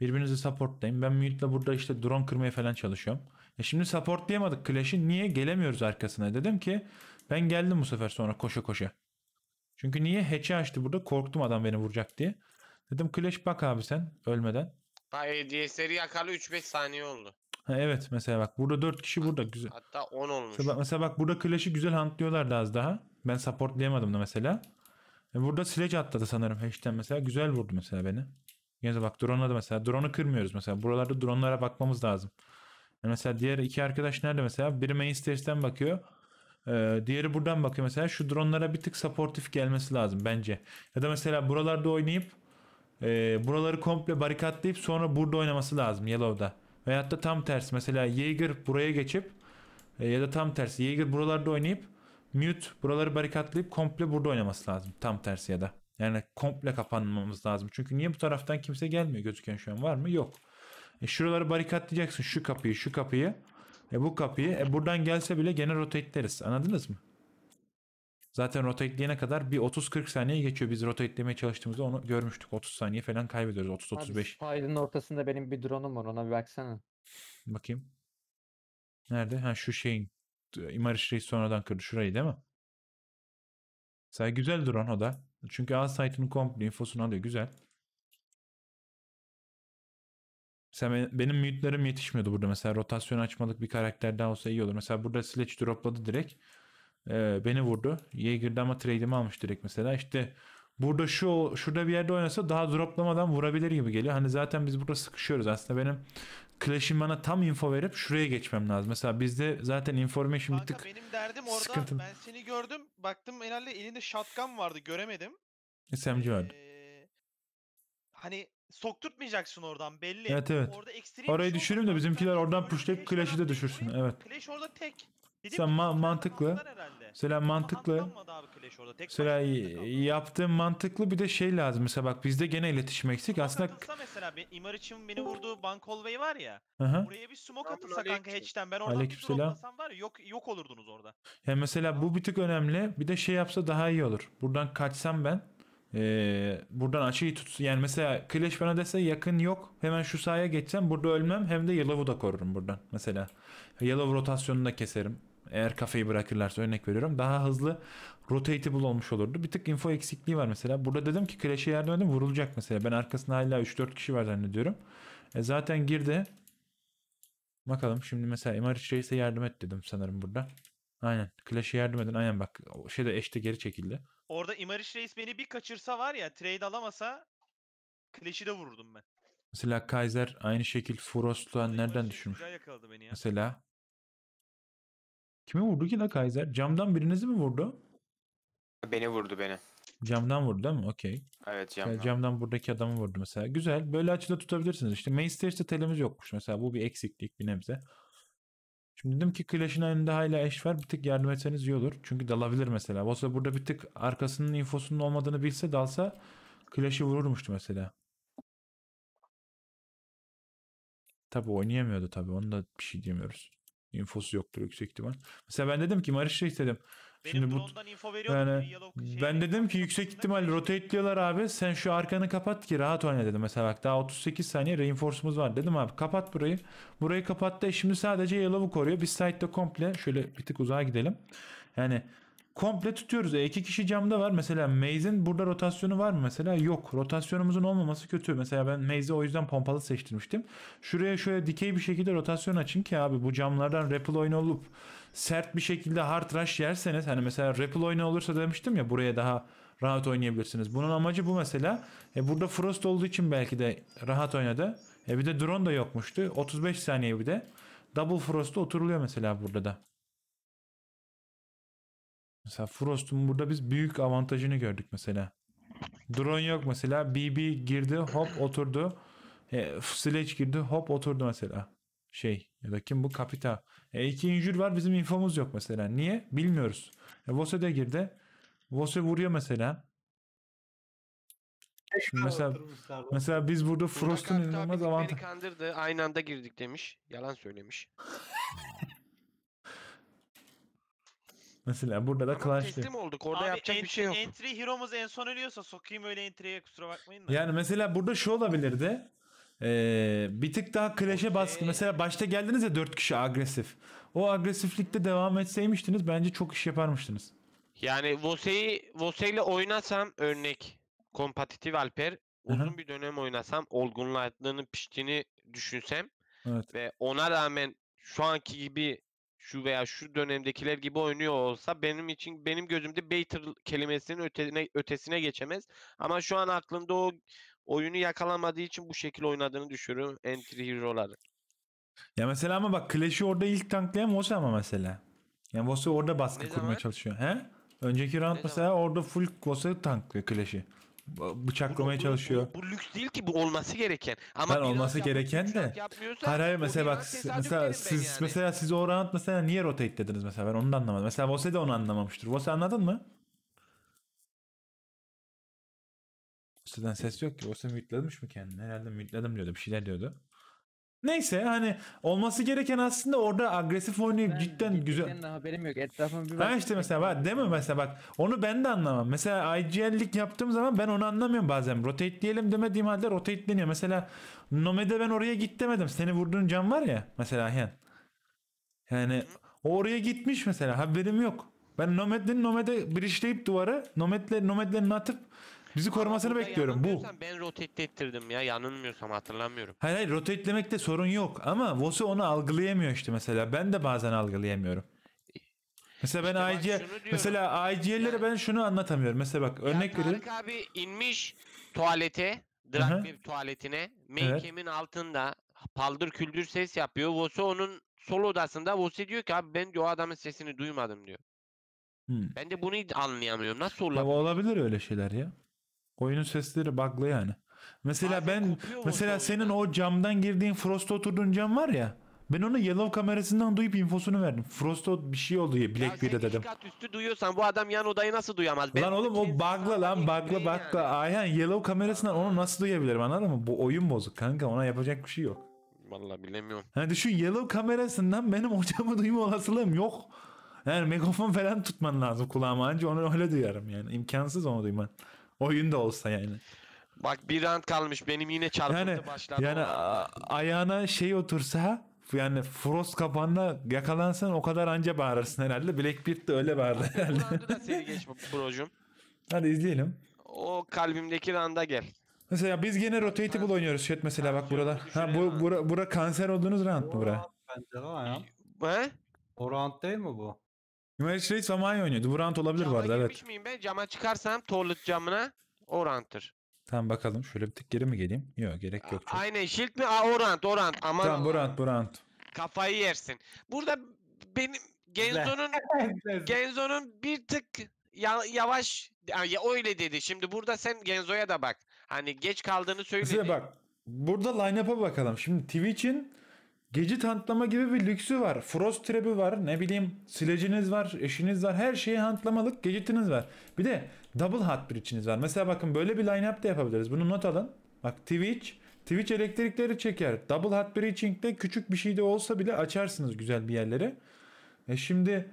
Birbirinizi supportlayın. Ben Mute'la burada işte drone kırmaya falan çalışıyorum. E şimdi supportlayamadık Clash'i. Niye? Gelemiyoruz arkasına. Dedim ki ben geldim bu sefer sonra koşa koşa. Çünkü niye? Hatch'i açtı burada. Korktum adam beni vuracak diye. Dedim Clash bak abi sen ölmeden. Hayır DSR'i yakalı 3-5 saniye oldu. Ha, evet mesela bak burada 4 kişi burada güzel. Hatta 10 olmuş. Mesela, mesela bak burada Clash'i güzel huntlıyorlardı az daha. Ben supportlayamadım da mesela. E, burada Sledge atladı sanırım Hatch'ten mesela. Güzel vurdu mesela beni. Yine de bak drone'a da mesela drone'u kırmıyoruz mesela. Buralarda drone'lara bakmamız lazım. Yani e mesela diğer iki arkadaş nerede mesela? Biri main stage'den bakıyor. Ee, diğeri buradan bakıyor mesela. Şu drone'lara bir tık supportif gelmesi lazım bence. Ya da mesela buralarda oynayıp e, buraları komple barikatlayıp sonra burada oynaması lazım Yellow'da. Veyahut da tam tersi mesela Jaeger buraya geçip e, ya da tam tersi Jaeger buralarda oynayıp Mute buraları barikatlayıp komple burada oynaması lazım. Tam tersi ya da. Yani komple kapanmamız lazım. Çünkü niye bu taraftan kimse gelmiyor gözüken şu an var mı? Yok. E şuraları barikatlayacaksın şu kapıyı şu kapıyı. E bu kapıyı e buradan gelse bile gene rotate'leriz. Anladınız mı? Zaten rotate'leyene kadar bir 30-40 saniye geçiyor. Biz rotate'lemeye çalıştığımızda onu görmüştük. 30 saniye falan kaybediyoruz. 30-35. Failin ortasında benim bir drone'um var. Ona bir baksana. Bakayım. Nerede? Ha şu şeyin. E, İmar işleri sonradan kırdı. Şurayı değil mi? Mesela güzel drone o da. Çünkü A site'ının komple infosunu alıyor. Güzel. Mesela benim mute'lerim yetişmiyordu burada. Mesela rotasyon açmalık bir karakter daha olsa iyi olur. Mesela burada Sledge dropladı direkt. Ee, beni vurdu. Jaeger'da ama trade'imi almış direkt mesela. İşte burada şu şurada bir yerde oynasa daha droplamadan vurabilir gibi geliyor. Hani zaten biz burada sıkışıyoruz. Aslında benim Clash'in bana tam info verip şuraya geçmem lazım. Mesela bizde zaten information bir tık benim derdim orada sıkıntı. ben seni gördüm. Baktım herhalde elinde shotgun vardı göremedim. SMG vardı. hani sokturtmayacaksın oradan belli. Evet, evet. Orada ekstrem Orayı şey düşüreyim de bizimkiler oradan pushlayıp Clash'ı da düşürsün. Evet. Clash orada tek. Dedim Sen ma- mantıklı. Mesela mantıklı. Mesela yaptığın mantıklı bir de şey lazım. Mesela bak bizde gene iletişim eksik. Aslında mesela bir imar için beni vurduğu bank hallway var ya. Hı-hı. Buraya bir sumo atılsa kanka hatch'ten ben oradan bir droplasam var yok, yok olurdunuz orada. Yani mesela bu bir tık önemli. Bir de şey yapsa daha iyi olur. Buradan kaçsam ben. Ee, buradan açıyı tutsun. Yani mesela Clash bana dese yakın yok. Hemen şu sahaya geçsem burada ölmem. Hem de Yellow'u da korurum buradan mesela. Yellow rotasyonunu da keserim. Eğer kafayı bırakırlarsa örnek veriyorum daha hızlı rotatable olmuş olurdu. Bir tık info eksikliği var mesela. Burada dedim ki Crash'e yardım edin vurulacak mesela. Ben arkasında hala 3-4 kişi var zannediyorum. E zaten girdi. Bakalım şimdi mesela Emir Reis'e yardım et dedim sanırım burada. Aynen. Clash'e yardım edin. Aynen bak. O şey de eşte geri çekildi. Orada Imarish Reis beni bir kaçırsa var ya trade alamasa Clash'i de vururdum ben. Mesela Kaiser aynı şekil Frost'la şey, nereden düşmüş? Güzel yakaladı beni ya. Mesela Kime vurdu ki la Kaiser? Camdan birinizi mi vurdu? Beni vurdu beni. Camdan vurdu değil mi? Okey. Evet camdan. Yani camdan buradaki adamı vurdu mesela. Güzel. Böyle açıda tutabilirsiniz. İşte main stage'de telimiz yokmuş mesela. Bu bir eksiklik bir nebze. Şimdi dedim ki Clash'in önünde hala eş var. Bir tık yardım etseniz iyi olur. Çünkü dalabilir mesela. Bosa burada bir tık arkasının infosunun olmadığını bilse dalsa Clash'i vururmuştu mesela. Tabi oynayamıyordu tabi. Onu da bir şey diyemiyoruz infosu yoktur yüksek ihtimal. Mesela ben dedim ki Mariş şey istedim. Benim Şimdi bu info veriyor. Yani, şey ben dedim ki yüksek ihtimal şey rotate'liyorlar abi. Sen şu arkanı kapat ki rahat oyna dedim. Mesela bak daha 38 saniye reinforce'umuz var. Dedim abi kapat burayı. Burayı kapattı. E şimdi sadece Yellow'u koruyor. Biz side'de komple şöyle bir tık uzağa gidelim. Yani komple tutuyoruz. E, iki kişi camda var. Mesela Maze'in burada rotasyonu var mı? Mesela yok. Rotasyonumuzun olmaması kötü. Mesela ben Maze'i o yüzden pompalı seçtirmiştim. Şuraya şöyle dikey bir şekilde rotasyon açın ki abi bu camlardan rappel oyun olup sert bir şekilde hard rush yerseniz hani mesela rappel oyun olursa demiştim ya buraya daha rahat oynayabilirsiniz. Bunun amacı bu mesela. E, burada Frost olduğu için belki de rahat oynadı. E, bir de drone da yokmuştu. 35 saniye bir de. Double Frost'ta oturuluyor mesela burada da. Mesela Frost'un burada biz büyük avantajını gördük mesela. Drone yok mesela. BB girdi hop oturdu. E, Sledge girdi hop oturdu mesela. Şey ya da kim bu? Kapita. E, iki injür var bizim infomuz yok mesela. Niye? Bilmiyoruz. E, Vose de girdi. Vose vuruyor mesela. Şimdi mesela mesela biz burada Frost'un Burak abi inanılmaz tabii beni avantajı. kandırdı. Aynı anda girdik demiş. Yalan söylemiş. Mesela burada da Ama Clash teslim diyor. olduk. Orada Abi yapacak ent- bir şey yok. Entry hero'muz en son ölüyorsa sokayım öyle entry'ye kusura bakmayın da. Yani mesela burada şu olabilirdi. Ee, bir tık daha Clash'e baskı. Mesela başta geldiniz ya 4 kişi agresif. O agresiflikte devam etseymiştiniz bence çok iş yaparmıştınız. Yani Vose'yi Vose'yle oynasam örnek kompetitif Alper uzun bir dönem oynasam olgunlaştığını piştiğini düşünsem Evet. ve ona rağmen şu anki gibi şu veya şu dönemdekiler gibi oynuyor olsa benim için benim gözümde better kelimesinin ötesine, ötesine geçemez. Ama şu an aklımda o oyunu yakalamadığı için bu şekilde oynadığını düşünüyorum entry hero'ları. Ya mesela ama bak Clash'i orada ilk tanklayan Vose ama mesela. Yani Vose orada baskı ne kurmaya zaman? çalışıyor. He? Önceki round ne mesela zaman? orada full Vose tanklıyor Clash'i bıçaklamaya bu, bu, çalışıyor. Bu, bu, bu lüks değil ki bu olması gereken. Ama ben olması gereken de. Hayır hayır mesela bak mesela siz yani. mesela siz o round mesela niye rotate dediniz mesela ben onu da anlamadım. Mesela Vose de onu anlamamıştır. Vose anladın mı? Vose'den ses yok ki. Vose mütlemiş mi kendini? Herhalde mütledim diyordu. Bir şeyler diyordu. Neyse hani olması gereken aslında orada agresif oynayıp ben cidden güzel. Ben haberim yok. Etrafıma bir Ha işte mesela bak değil mi mesela bak onu ben de anlamam. Mesela IGL'lik yaptığım zaman ben onu anlamıyorum bazen. Rotate diyelim demediğim halde rotate deniyor Mesela Nome'de ben oraya git demedim. Seni vurduğun cam var ya mesela yani. Yani oraya gitmiş mesela haberim yok. Ben Nomad'in Nomad'e bir işleyip duvara Nomad'le Nomad'lerini atıp Bizi korumasını bekliyorum. Bu. Ben rotate ettirdim ya yanılmıyorsam hatırlamıyorum. Hayır hayır rotate'lemekte sorun yok ama vosu onu algılayamıyor işte mesela. Ben de bazen algılayamıyorum. Mesela ben işte IGL, mesela IGL'lere yani, ben şunu anlatamıyorum. Mesela bak örnek veriyorum. Tarık abi inmiş tuvalete, drag bir tuvaletine, Menkem'in evet. altında paldır küldür ses yapıyor. Vosu onun sol odasında Vosu diyor ki abi ben diyor o adamın sesini duymadım diyor. Hmm. Ben de bunu anlayamıyorum. Nasıl olabilir? Ya olabilir öyle şeyler ya. Oyunun sesleri bug'lı yani. Mesela Abi ben mesela ortalık. senin o camdan girdiğin Frost'a oturduğun cam var ya. Ben onu Yellow kamerasından duyup infosunu verdim. Frost'a bir şey oldu ya Ya Black sen Beard'e iki dedim. kat üstü duyuyorsan bu adam yan odayı nasıl duyamaz? Lan oğlum o ikinci lan insan bug'la değil yani. Aynen Yellow kamerasından onu nasıl duyabilirim anladın mı? Bu oyun bozuk kanka ona yapacak bir şey yok. Vallahi bilemiyorum. Hani şu Yellow kamerasından benim hocamı duyma olasılığım yok. Yani megafon falan tutman lazım kulağıma anca onu öyle duyarım yani. imkansız onu duyman. Oyun da olsa yani. Bak bir rant kalmış benim yine çarpıntı yani, başladı. Yani a- ayağına şey otursa yani Frost kapanla yakalansan o kadar anca bağırırsın herhalde. Blackbeard de öyle bağırdı herhalde. Bu da seni geç Hadi izleyelim. O kalbimdeki randa gel. Mesela biz gene rotatable oynuyoruz chat mesela bak burada. Ha bu şey bura, bura kanser olduğunuz round mı bura? Bence lan ya. He? O round değil mi bu? Numeric Reis Samanya oynuyordu. Burant olabilir Cama bu arada evet. miyim ben? Cama çıkarsam Torlut camına o rantır. Tamam bakalım. Şöyle bir tık geri mi geleyim? Yok gerek yok. Çok. Aynen Shield mi? Aa, Orant, Orant. o rant. Aman Tamam bu rant kafayı yersin. Burada benim Genzo'nun Genzo'nun bir tık yavaş yani öyle dedi. Şimdi burada sen Genzo'ya da bak. Hani geç kaldığını söyledi. Size bak. Burada line-up'a bakalım. Şimdi Twitch'in Gece hantlama gibi bir lüksü var. Frost trap'i var. Ne bileyim sileciniz var. Eşiniz var. Her şeyi hantlamalık gadgetiniz var. Bir de double hat bridge'iniz var. Mesela bakın böyle bir line-up da yapabiliriz. Bunu not alın. Bak Twitch. Twitch elektrikleri çeker. Double hat bridging'de küçük bir şey de olsa bile açarsınız güzel bir yerleri. E şimdi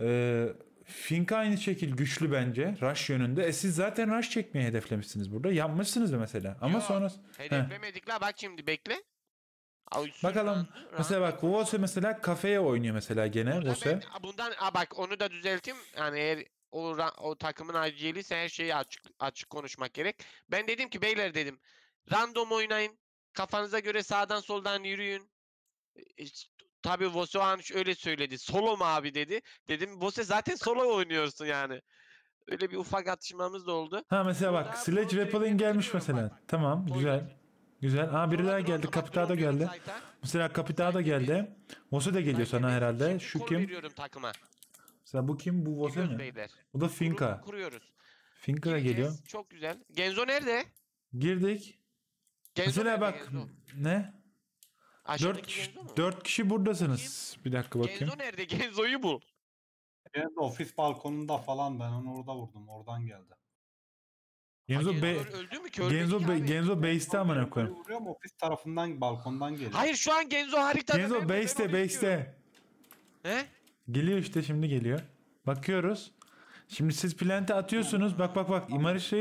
e, Fink aynı şekil güçlü bence. Rush yönünde. E siz zaten Rush çekmeyi hedeflemişsiniz burada. Yapmışsınız da mesela. Ama Yo, sonra... Hedeflemedik la bak şimdi bekle. Bakalım. Mesela bak Vose mesela kafeye oynuyor mesela gene Burada Vose. ben- bundan a bak onu da düzelteyim. Yani eğer o, ra- o takımın aciliyse her şeyi açık açık konuşmak gerek. Ben dedim ki beyler dedim. Random oynayın. Kafanıza göre sağdan soldan yürüyün. E, Tabii Vose o an öyle söyledi. Solo mu abi dedi. Dedim Vose zaten solo oynuyorsun yani. Öyle bir ufak atışmamız da oldu. Ha mesela bak Sledge Rose'yu Rappel'in gelmiş mesela. bak, bak. Tamam Oyun güzel. Güzel. Aa biri daha geldi. Kapita da geldi. Mesela Kapita da geldi. Vose da geliyor sana herhalde. Şu kim? Mesela bu kim? Bu Vose mi? Bu da Finka. Finka da geliyor. Çok güzel. Genzo nerede? Girdik. Genzo Mesela bak. Ne? 4, 4 kişi buradasınız. Bir dakika bakayım. Genzo nerede? Genzo'yu bul. Genzo ofis balkonunda falan ben onu orada vurdum. Oradan geldi. Genzo, Genzo Bey öldü mü ki? Genzo, ki Genzo base'te amına koyayım. Vuruyor Ofis tarafından balkondan geliyor. Hayır şu an Genzo haritada. Genzo base'te base'te. He? Geliyor işte şimdi geliyor. Bakıyoruz. Şimdi siz plante atıyorsunuz. Bak bak bak. İmariş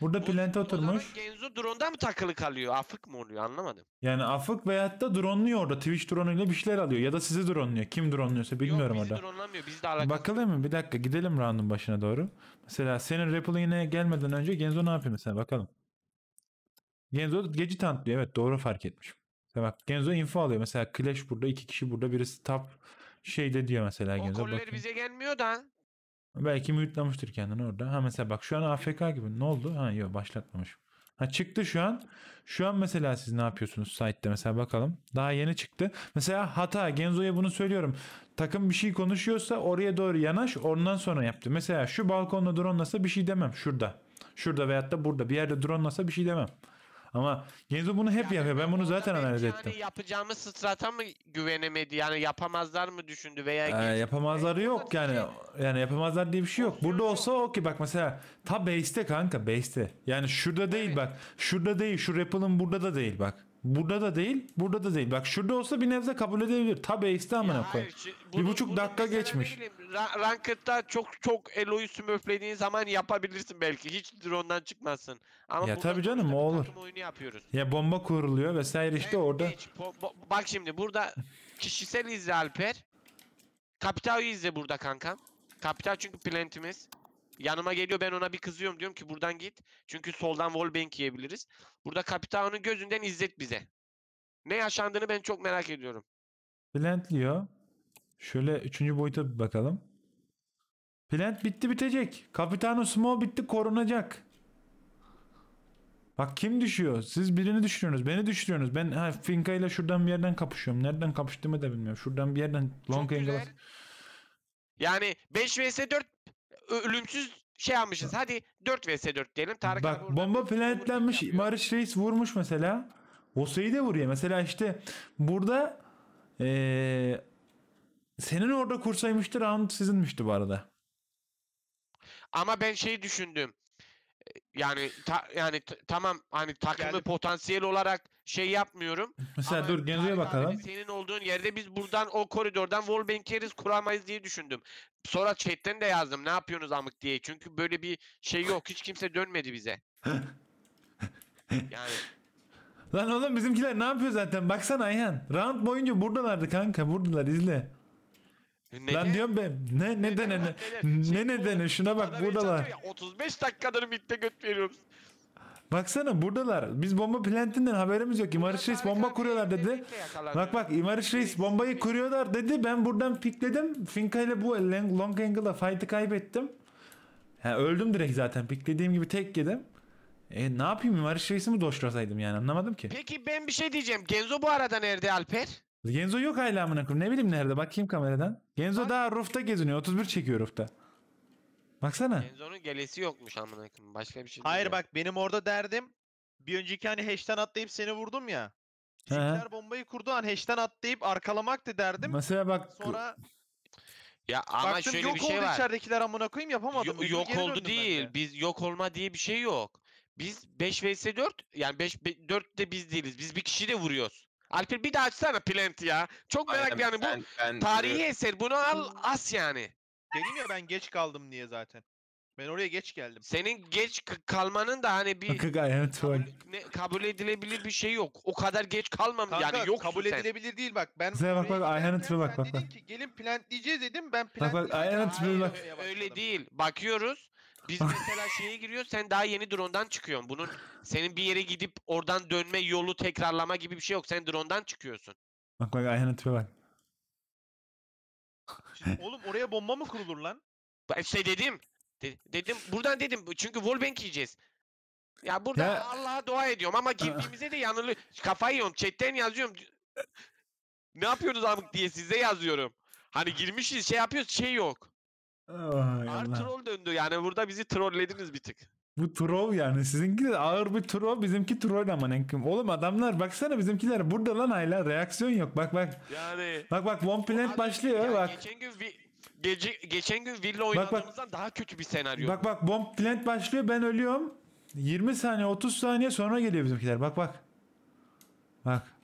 burada plante oturmuş. Genzo drone'da mı takılı kalıyor? Afık mı oluyor anlamadım. Yani afık veyahut da drone'luyor orada. Twitch drone'uyla bir şeyler alıyor. Ya da sizi drone'luyor. Kim drone'luyorsa bilmiyorum Yok, bizi orada. Yok drone'lamıyor. Bizi de alakalı. Bakalım mı? Bir dakika gidelim round'un başına doğru. Mesela senin Rappeling'ine gelmeden önce Genzo ne yapıyor mesela bakalım. Genzo geci tanıtlıyor. Evet doğru fark etmiş. Mesela bak Genzo info alıyor. Mesela Clash burada iki kişi burada birisi tap şeyde diyor mesela o Genzo. O kolleri bize gelmiyor da. Belki mühütlamıştır kendini orada. Ha mesela bak şu an AFK gibi. Ne oldu? Ha yok başlatmamış. Ha çıktı şu an. Şu an mesela siz ne yapıyorsunuz site'de mesela bakalım. Daha yeni çıktı. Mesela hata Genzo'ya bunu söylüyorum. Takım bir şey konuşuyorsa oraya doğru yanaş ondan sonra yaptı. Mesela şu balkonda drone nasıl bir şey demem şurada. Şurada veyahut da burada bir yerde drone nasıl bir şey demem. Ama Genzo bunu hep Yani yapıyor. Ben bunu zaten belki analiz ettim. yapacağımız strata mı güvenemedi? Yani yapamazlar mı düşündü veya Ee, yapamazları ee, yok yani. Şey- yani yapamazlar diye bir şey yok. Burada olsa o ki bak mesela ta base'te kanka base'te. Yani şurada değil bak. Şurada değil. Şu Rappel'ın burada da değil bak. Burada da değil, burada da değil. Bak şurada olsa bir nebze kabul edebilir. Ta base'de amına koy. Bir buçuk dakika geçmiş. Ranked'da çok çok Elo'yu smurflediğin zaman yapabilirsin belki. Hiç drone'dan çıkmazsın. Ama ya tabii canım o olur. Oyunu yapıyoruz. Ya bomba kuruluyor vesaire işte evet, orada. Hiç, bak şimdi burada kişisel izle Alper. Kapital izle burada kankam. Kapital çünkü plantimiz yanıma geliyor ben ona bir kızıyorum diyorum ki buradan git. Çünkü soldan wallbang yiyebiliriz. Burada kapitanın gözünden izlet bize. Ne yaşandığını ben çok merak ediyorum. Plantliyor. Şöyle üçüncü boyuta bir bakalım. Plant bitti bitecek. Capitano Smo bitti korunacak. Bak kim düşüyor? Siz birini düşürüyorsunuz. Beni düşürüyorsunuz. Ben ha, Finka ile şuradan bir yerden kapışıyorum. Nereden kapıştığımı da bilmiyorum. Şuradan bir yerden long angle. Yani 5 vs 4 ölümsüz şey almışız. Hadi 4 vs 4 diyelim. Tarık Bak abi bomba planetlenmiş. Barış Reis vurmuş mesela. Vosa'yı da vuruyor. Mesela işte burada ee, senin orada kursaymıştı round sizinmişti bu arada. Ama ben şey düşündüm yani ta, yani t- tamam hani takımı yani, potansiyel olarak şey yapmıyorum. Mesela dur Genu'ya bakalım. Senin olduğun yerde biz buradan o koridordan Wallbankeriz kuramayız diye düşündüm. Sonra chatten de yazdım ne yapıyorsunuz amık diye. Çünkü böyle bir şey yok. Hiç kimse dönmedi bize. yani Lan oğlum bizimkiler ne yapıyor zaten? Baksana Ayhan. Round boyunca buradalardı kanka. Buradalar izle. E, ne? Lan diyorum ben ne nedene ne ne nedene şuna bak şey buradalar. 35 dakikadır bitti göt veriyoruz. Baksana buradalar. Biz bomba plantinden haberimiz yok. İmariş Reis bomba kuruyorlar dedi. Bak bak İmariş Reis bombayı kuruyorlar dedi. Ben buradan pikledim. Finka ile bu long angle'a fight'ı kaybettim. Ha, öldüm direkt zaten. Piklediğim gibi tek yedim. E ne yapayım? İmariş Reis'i mi doşlasaydım yani anlamadım ki. Peki ben bir şey diyeceğim. Genzo bu arada nerede Alper? Genzo yok hala amına koyayım. Ne bileyim nerede bakayım kameradan. Genzo Bak. daha roof'ta geziniyor. 31 çekiyor roof'ta. Baksana. Enzo'nun gelesi yokmuş amına koyayım. Başka bir şey değil Hayır ya. bak benim orada derdim. Bir önceki hani hash'ten atlayıp seni vurdum ya. Bizimkiler bombayı kurdu an hash'ten atlayıp arkalamak derdim. Mesela bak Sonra Ya ama baktım şöyle bir şey oldu var. içeridekiler amına koyayım yapamadım. Yo- yok oldu değil. de. Biz yok olma diye bir şey yok. Biz 5 vs 4 yani 5 4 de biz değiliz. Biz bir kişi de vuruyoruz. Alper bir daha açsana Plant ya. Çok merak yani bu ben- ben- tarihi eser. Bunu al as yani. Dedim ya ben geç kaldım diye zaten. Ben oraya geç geldim. Senin geç kalmanın da hani bir kabul, ne- kabul edilebilir bir şey yok. O kadar geç kalmam Kanka, yani yok kabul edilebilir değil bak. Ben Size bak oraya bak, giderken Ayhan'ın bak, bak, dedim bak. ki gelin plantleyeceğiz dedim ben Bak, bak, plantleyeceğiz. Ayhan'ın bak. Öyle değil. Bakıyoruz. Biz mesela şeye giriyor, sen daha yeni drone'dan çıkıyorsun. Bunun senin bir yere gidip oradan dönme yolu tekrarlama gibi bir şey yok. Sen drone'dan çıkıyorsun. Bak bak Ayhan'a tipe bak. Şimdi oğlum oraya bomba mı kurulur lan? Ben İşte dedim. De- dedim buradan dedim çünkü wallbang yiyeceğiz. Ya burada Allah'a dua ediyorum ama girdiğimize de yanılı kafayı yiyorum. Chat'ten yazıyorum. Ne yapıyoruz amk diye size yazıyorum. Hani girmişiz şey yapıyoruz şey yok. Ağır troll döndü yani burada bizi trollediniz bir tık. Bu troll yani sizinki de ağır bir troll bizimki troll ama nenkim. Oğlum adamlar baksana bizimkiler burada lan hala reaksiyon yok bak bak. Yani. Bak bak One Planet abi, başlıyor yani bak. Geçen gün vi, gece, geçen gün Villa oynadığımızdan daha kötü bir senaryo. Bak bak Bomb Plant başlıyor ben ölüyorum. 20 saniye 30 saniye sonra geliyor bizimkiler bak bak. Bak.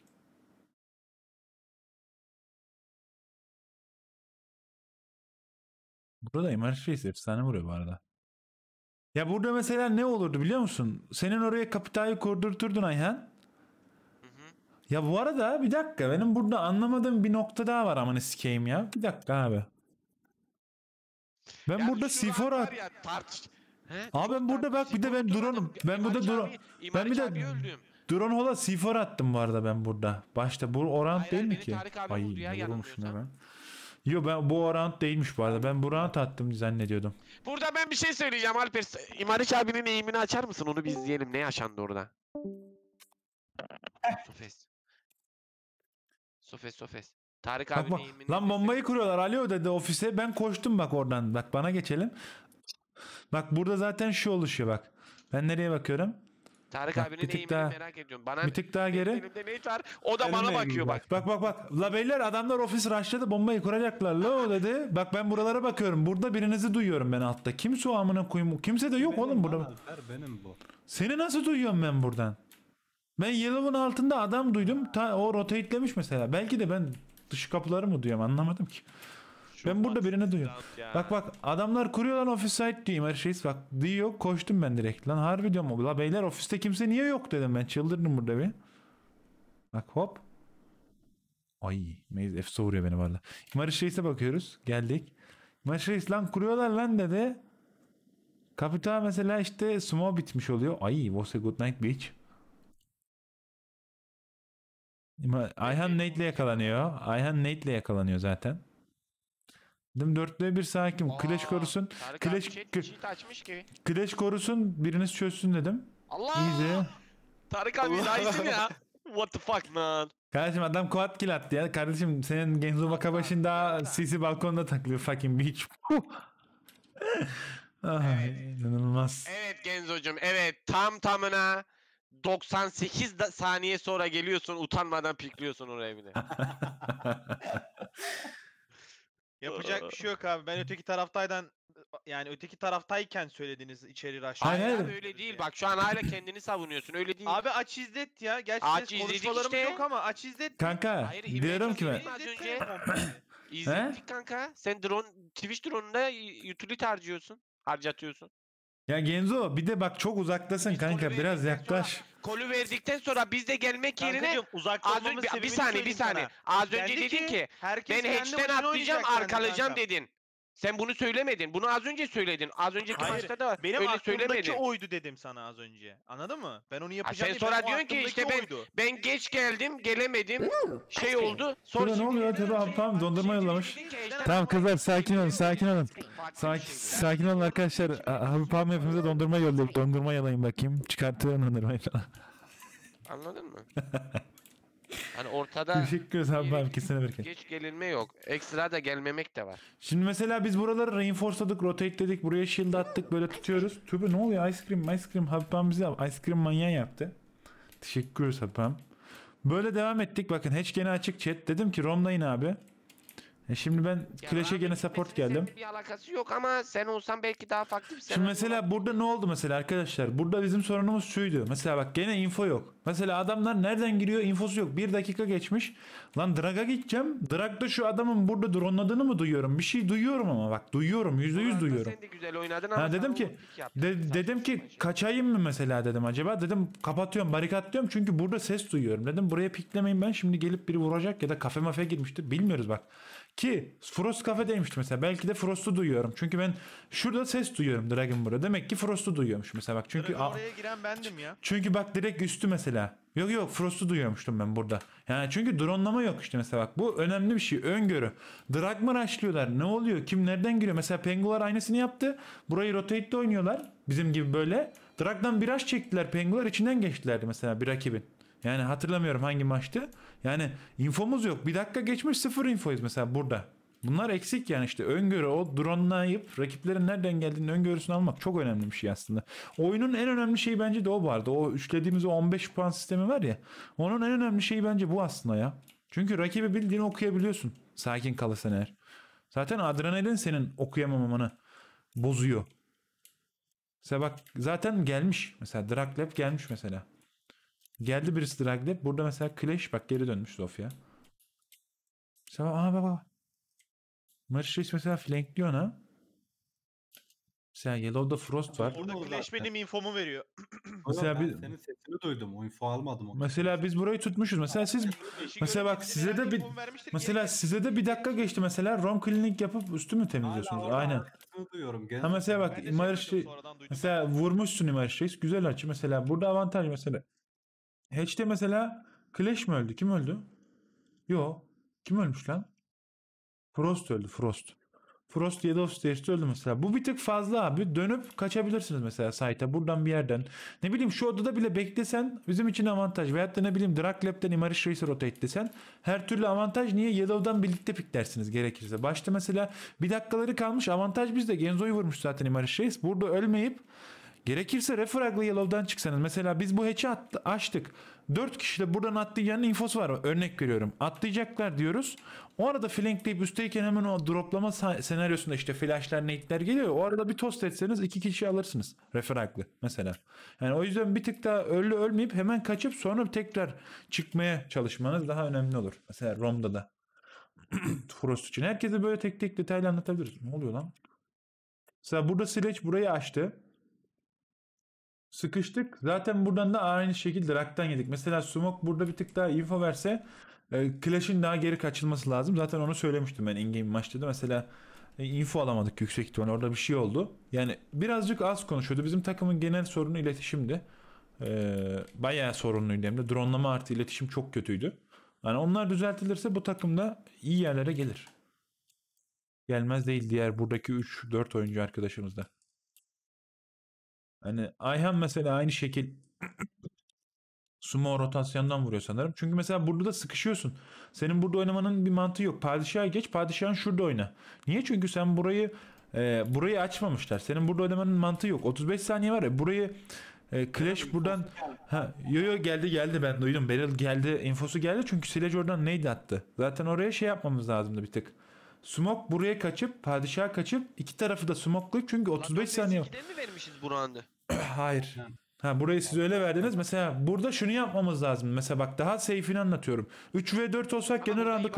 Burada MRF Reis efsane vuruyor bu arada. Ya burada mesela ne olurdu biliyor musun? Senin oraya kapitali kurdurturdun Ayhan. Ya bu arada bir dakika benim burada anlamadığım bir nokta daha var aman sikeyim ya. Bir dakika abi. Ben yani burada Sifora ya, tartış... He? Abi ben burada bak bir de ben drone'um. Ben burada drone. Ben bir de drone hola Sifora attım bu arada ben burada. Başta bu oran değil mi ki? Ay vurmuş ne ben. Yo ben bu orant değilmiş bu arada. Ben bu orant attım zannediyordum. Burada ben bir şey söyleyeceğim Alper. İmariç abinin eğimini açar mısın? Onu bir izleyelim. Ne yaşandı orada? Sofes. Sofes Sofes. Tarık bak, abinin eğimini... Lan bombayı kuruyorlar. Alo dedi ofise. Ben koştum bak oradan. Bak bana geçelim. Bak burada zaten şu oluşuyor bak. Ben nereye bakıyorum? Tarık Bak, abinin bir tık daha- merak ediyorum. Bana bir tık daha geri. Elimde ne var? O da bana bakıyor bak. Bak bak bak. La beyler adamlar ofis raşladı, bombayı kuracaklar. La o dedi. Bak ben buralara bakıyorum. Burada birinizi duyuyorum ben altta. Kimse o amına koyayım. Kimse de yok oğlum burada. Alper benim bu. Seni nasıl duyuyorum ben buradan? Ben Yellow'un altında adam duydum. Ta, o rotatelemiş mesela. Belki de ben dış kapıları mı duyuyorum anlamadım ki. Ben burada birine duyuyorum. Bak bak adamlar kuruyor lan offside diyeyim her şey. Bak diyor koştum ben direkt. Lan harbi diyorum. La beyler ofiste kimse niye yok dedim ben. Çıldırdım burada bir. Bak hop. Ay Maze F soğuruyor beni valla. Mariş Reis'e bakıyoruz. Geldik. Mariş Reis lan kuruyorlar lan dedi. Kapıta mesela işte sumo bitmiş oluyor. Ay was a good night bitch. Ayhan Nate'le yakalanıyor. Ayhan Nate'le yakalanıyor zaten. Dedim dörtlüğe bir sakin. Aa, Clash korusun. Clash, şey, cheat, açmış ki. Clash korusun biriniz çözsün dedim. Allah! İyice. Tarık abi daha iyisin ya. What the fuck man? Kardeşim adam quad kill attı ya. Kardeşim senin Genzo Wakabaşin daha CC balkonda takılıyor fucking bitch. ah, evet. İnanılmaz. Evet Genzo'cum evet tam tamına 98 saniye sonra geliyorsun utanmadan pikliyorsun oraya bile. Yapacak bir şey yok abi. Ben öteki taraftaydan yani öteki taraftayken söylediniz içeri rush'ı. Aynen. Abi öyle değil. Bak şu an hala kendini savunuyorsun. Öyle değil. Abi aç izlet ya. Gerçi Aç izledik konuşmalarım işte. yok ama aç izlet. Kanka Hayır, diyorum ki ben. Nasıl kanka. Sen drone, Twitch drone'unda utility harcıyorsun. Harcatıyorsun. Ya Genzo bir de bak çok uzaktasın Biz kanka biraz yaklaş. Kolu verdikten sonra biz de gelmek yerine az önce bir, sebebini saniye bir söyleyeyim saniye. Az önce dedin ki, ben kendi atlayacağım arkalayacağım dedin. Sen bunu söylemedin. Bunu az önce söyledin. Az önceki Hayır, maçta da benim öyle söylemedin. oydu dedim sana az önce. Anladın mı? Ben onu yapacağım. Ha, sen sonra diyorsun ki işte ben oydu. ben geç geldim, gelemedim. şey oldu. Sonra ne oluyor? Tabii abi tamam dondurma yollamış. Tamam kızlar sakin olun, şey, sakin olun. Şey sakin, sakin olun arkadaşlar. Abi abim hepimize dondurma yolladık. Dondurma yalayın bakayım. Çıkartın dondurmayı falan. Anladın mı? Hani ortada Teşekkür ederim abi geç gelinme yok. Ekstra da gelmemek de var. Şimdi mesela biz buraları reinforce'ladık, rotate'ledik, buraya shield attık, böyle tutuyoruz. Tübe ne oluyor? Ice cream, ice cream. Habibam bizi ice cream manyan yaptı. Teşekkür ederim. Habibam. Böyle devam ettik. Bakın hiç gene açık chat. Dedim ki Romlayın abi. E şimdi ben Ya Clash'e gene Rahmet'in support geldim. Bir alakası yok ama sen olsan belki daha farklı bir Şimdi senaryo mesela burada ne oldu mesela arkadaşlar? Burada bizim sorunumuz şuydu. Mesela bak gene info yok. Mesela adamlar nereden giriyor infosu yok. Bir dakika geçmiş. Lan Drag'a gideceğim. Drag'da şu adamın burada droneladığını mı duyuyorum? Bir şey duyuyorum ama bak duyuyorum. Yüzde yüz duyuyorum. Sen de güzel oynadın ama Ha dedim ki de- dedim ki şey. kaçayım mı mesela dedim acaba dedim kapatıyorum diyorum çünkü burada ses duyuyorum dedim buraya piklemeyin ben şimdi gelip biri vuracak ya da kafe mafe girmiştir bilmiyoruz bak. Ki Frost Cafe demişti mesela. Belki de Frost'u duyuyorum. Çünkü ben şurada ses duyuyorum Dragonbore'a. Demek ki Frost'u duyuyormuş mesela bak. Çünkü oraya giren bendim ya. Çünkü bak direkt üstü mesela. Yok yok Frost'u duyuyormuştum ben burada. Yani çünkü dronlama yok işte mesela bak. Bu önemli bir şey. Öngörü. Drag açlıyorlar Ne oluyor? Kim nereden giriyor? Mesela Pengular aynısını yaptı. Burayı rotate'de oynuyorlar. Bizim gibi böyle. Drag'dan biraz çektiler. Pengular içinden geçtilerdi mesela bir rakibin. Yani hatırlamıyorum hangi maçtı. Yani infomuz yok. Bir dakika geçmiş sıfır infoyuz mesela burada. Bunlar eksik yani işte öngörü o dronelayıp rakiplerin nereden geldiğini öngörüsünü almak çok önemli bir şey aslında. Oyunun en önemli şeyi bence de o vardı. O üçlediğimiz o 15 puan sistemi var ya. Onun en önemli şeyi bence bu aslında ya. Çünkü rakibi bildiğini okuyabiliyorsun. Sakin kalırsan eğer. Zaten adrenalin senin okuyamamanı bozuyor. Mesela bak zaten gelmiş. Mesela Draklep gelmiş mesela. Geldi birisi Draglep. Burada mesela Clash bak geri dönmüş Sofya. Mesela aa baba. Marşis mesela flankliyor ona. Mesela Yellow'da Frost var. Orada Clash benim infomu veriyor. mesela ben biz, senin sesini duydum. O info almadım. Onu. Mesela biz burayı tutmuşuz. Mesela siz mesela bak size de bir mesela size de bir dakika geçti. Mesela Rom klinik yapıp üstü mü temizliyorsunuz? Hala Aynen. Duyuyorum. Ha mesela bak Marşis şey mesela vurmuşsun Marşis. Güzel açı. Mesela burada avantaj mesela. Hatch'te mesela Clash mi öldü? Kim öldü? Yo. Kim ölmüş lan? Frost öldü. Frost. Frost ya da Stairs'te öldü mesela. Bu bir tık fazla abi. Dönüp kaçabilirsiniz mesela site'a. Buradan bir yerden. Ne bileyim şu odada bile beklesen bizim için avantaj. Veyahut da ne bileyim Draklab'den Imarish Racer rotate desen her türlü avantaj. Niye? Yellow'dan birlikte piklersiniz gerekirse. Başta mesela bir dakikaları kalmış. Avantaj bizde. Genzo'yu vurmuş zaten Imarish Race. Burada ölmeyip Gerekirse refraglı yellow'dan çıksanız. Mesela biz bu hatch'i açtık. 4 kişi de buradan atlayacağının infosu var. Örnek veriyorum. Atlayacaklar diyoruz. O arada flankleyip üstteyken hemen o droplama senaryosunda işte flashlar, nade'ler geliyor. O arada bir tost etseniz 2 kişi alırsınız. Refraglı mesela. Yani o yüzden bir tık daha ölü ölmeyip hemen kaçıp sonra tekrar çıkmaya çalışmanız daha önemli olur. Mesela Rom'da da. Frost için. Herkese böyle tek tek detaylı anlatabiliriz. Ne oluyor lan? Mesela burada Sledge burayı açtı sıkıştık. Zaten buradan da aynı şekilde rakten yedik. Mesela Smoke burada bir tık daha info verse e, Clash'in daha geri kaçılması lazım. Zaten onu söylemiştim ben in-game maçta da. Mesela e, info alamadık yüksek ihtimalle. Orada bir şey oldu. Yani birazcık az konuşuyordu. Bizim takımın genel sorunu iletişimdi. E, bayağı sorunluydu hem de. Dronlama artı iletişim çok kötüydü. Yani onlar düzeltilirse bu takımda iyi yerlere gelir. Gelmez değil diğer buradaki 3-4 oyuncu arkadaşımızda. Hani Ayhan mesela aynı şekil sumo rotasyondan vuruyor sanırım. Çünkü mesela burada da sıkışıyorsun. Senin burada oynamanın bir mantığı yok. Padişah'a geç, padişahın şurada oyna. Niye? Çünkü sen burayı e, burayı açmamışlar. Senin burada oynamanın mantığı yok. 35 saniye var ya burayı e, Clash buradan ha yo yo geldi geldi ben duydum. Beryl geldi. infosu geldi çünkü Silage oradan neydi attı. Zaten oraya şey yapmamız lazımdı bir tık. Smoke buraya kaçıp padişah kaçıp iki tarafı da smoke'layıp çünkü 35 saniye var. mi vermişiz Burhan'da? Hayır. Ha. burayı siz öyle verdiniz. Mesela burada şunu yapmamız lazım. Mesela bak daha safe'ini anlatıyorum. 3 ve 4 olsak Ama gene round'u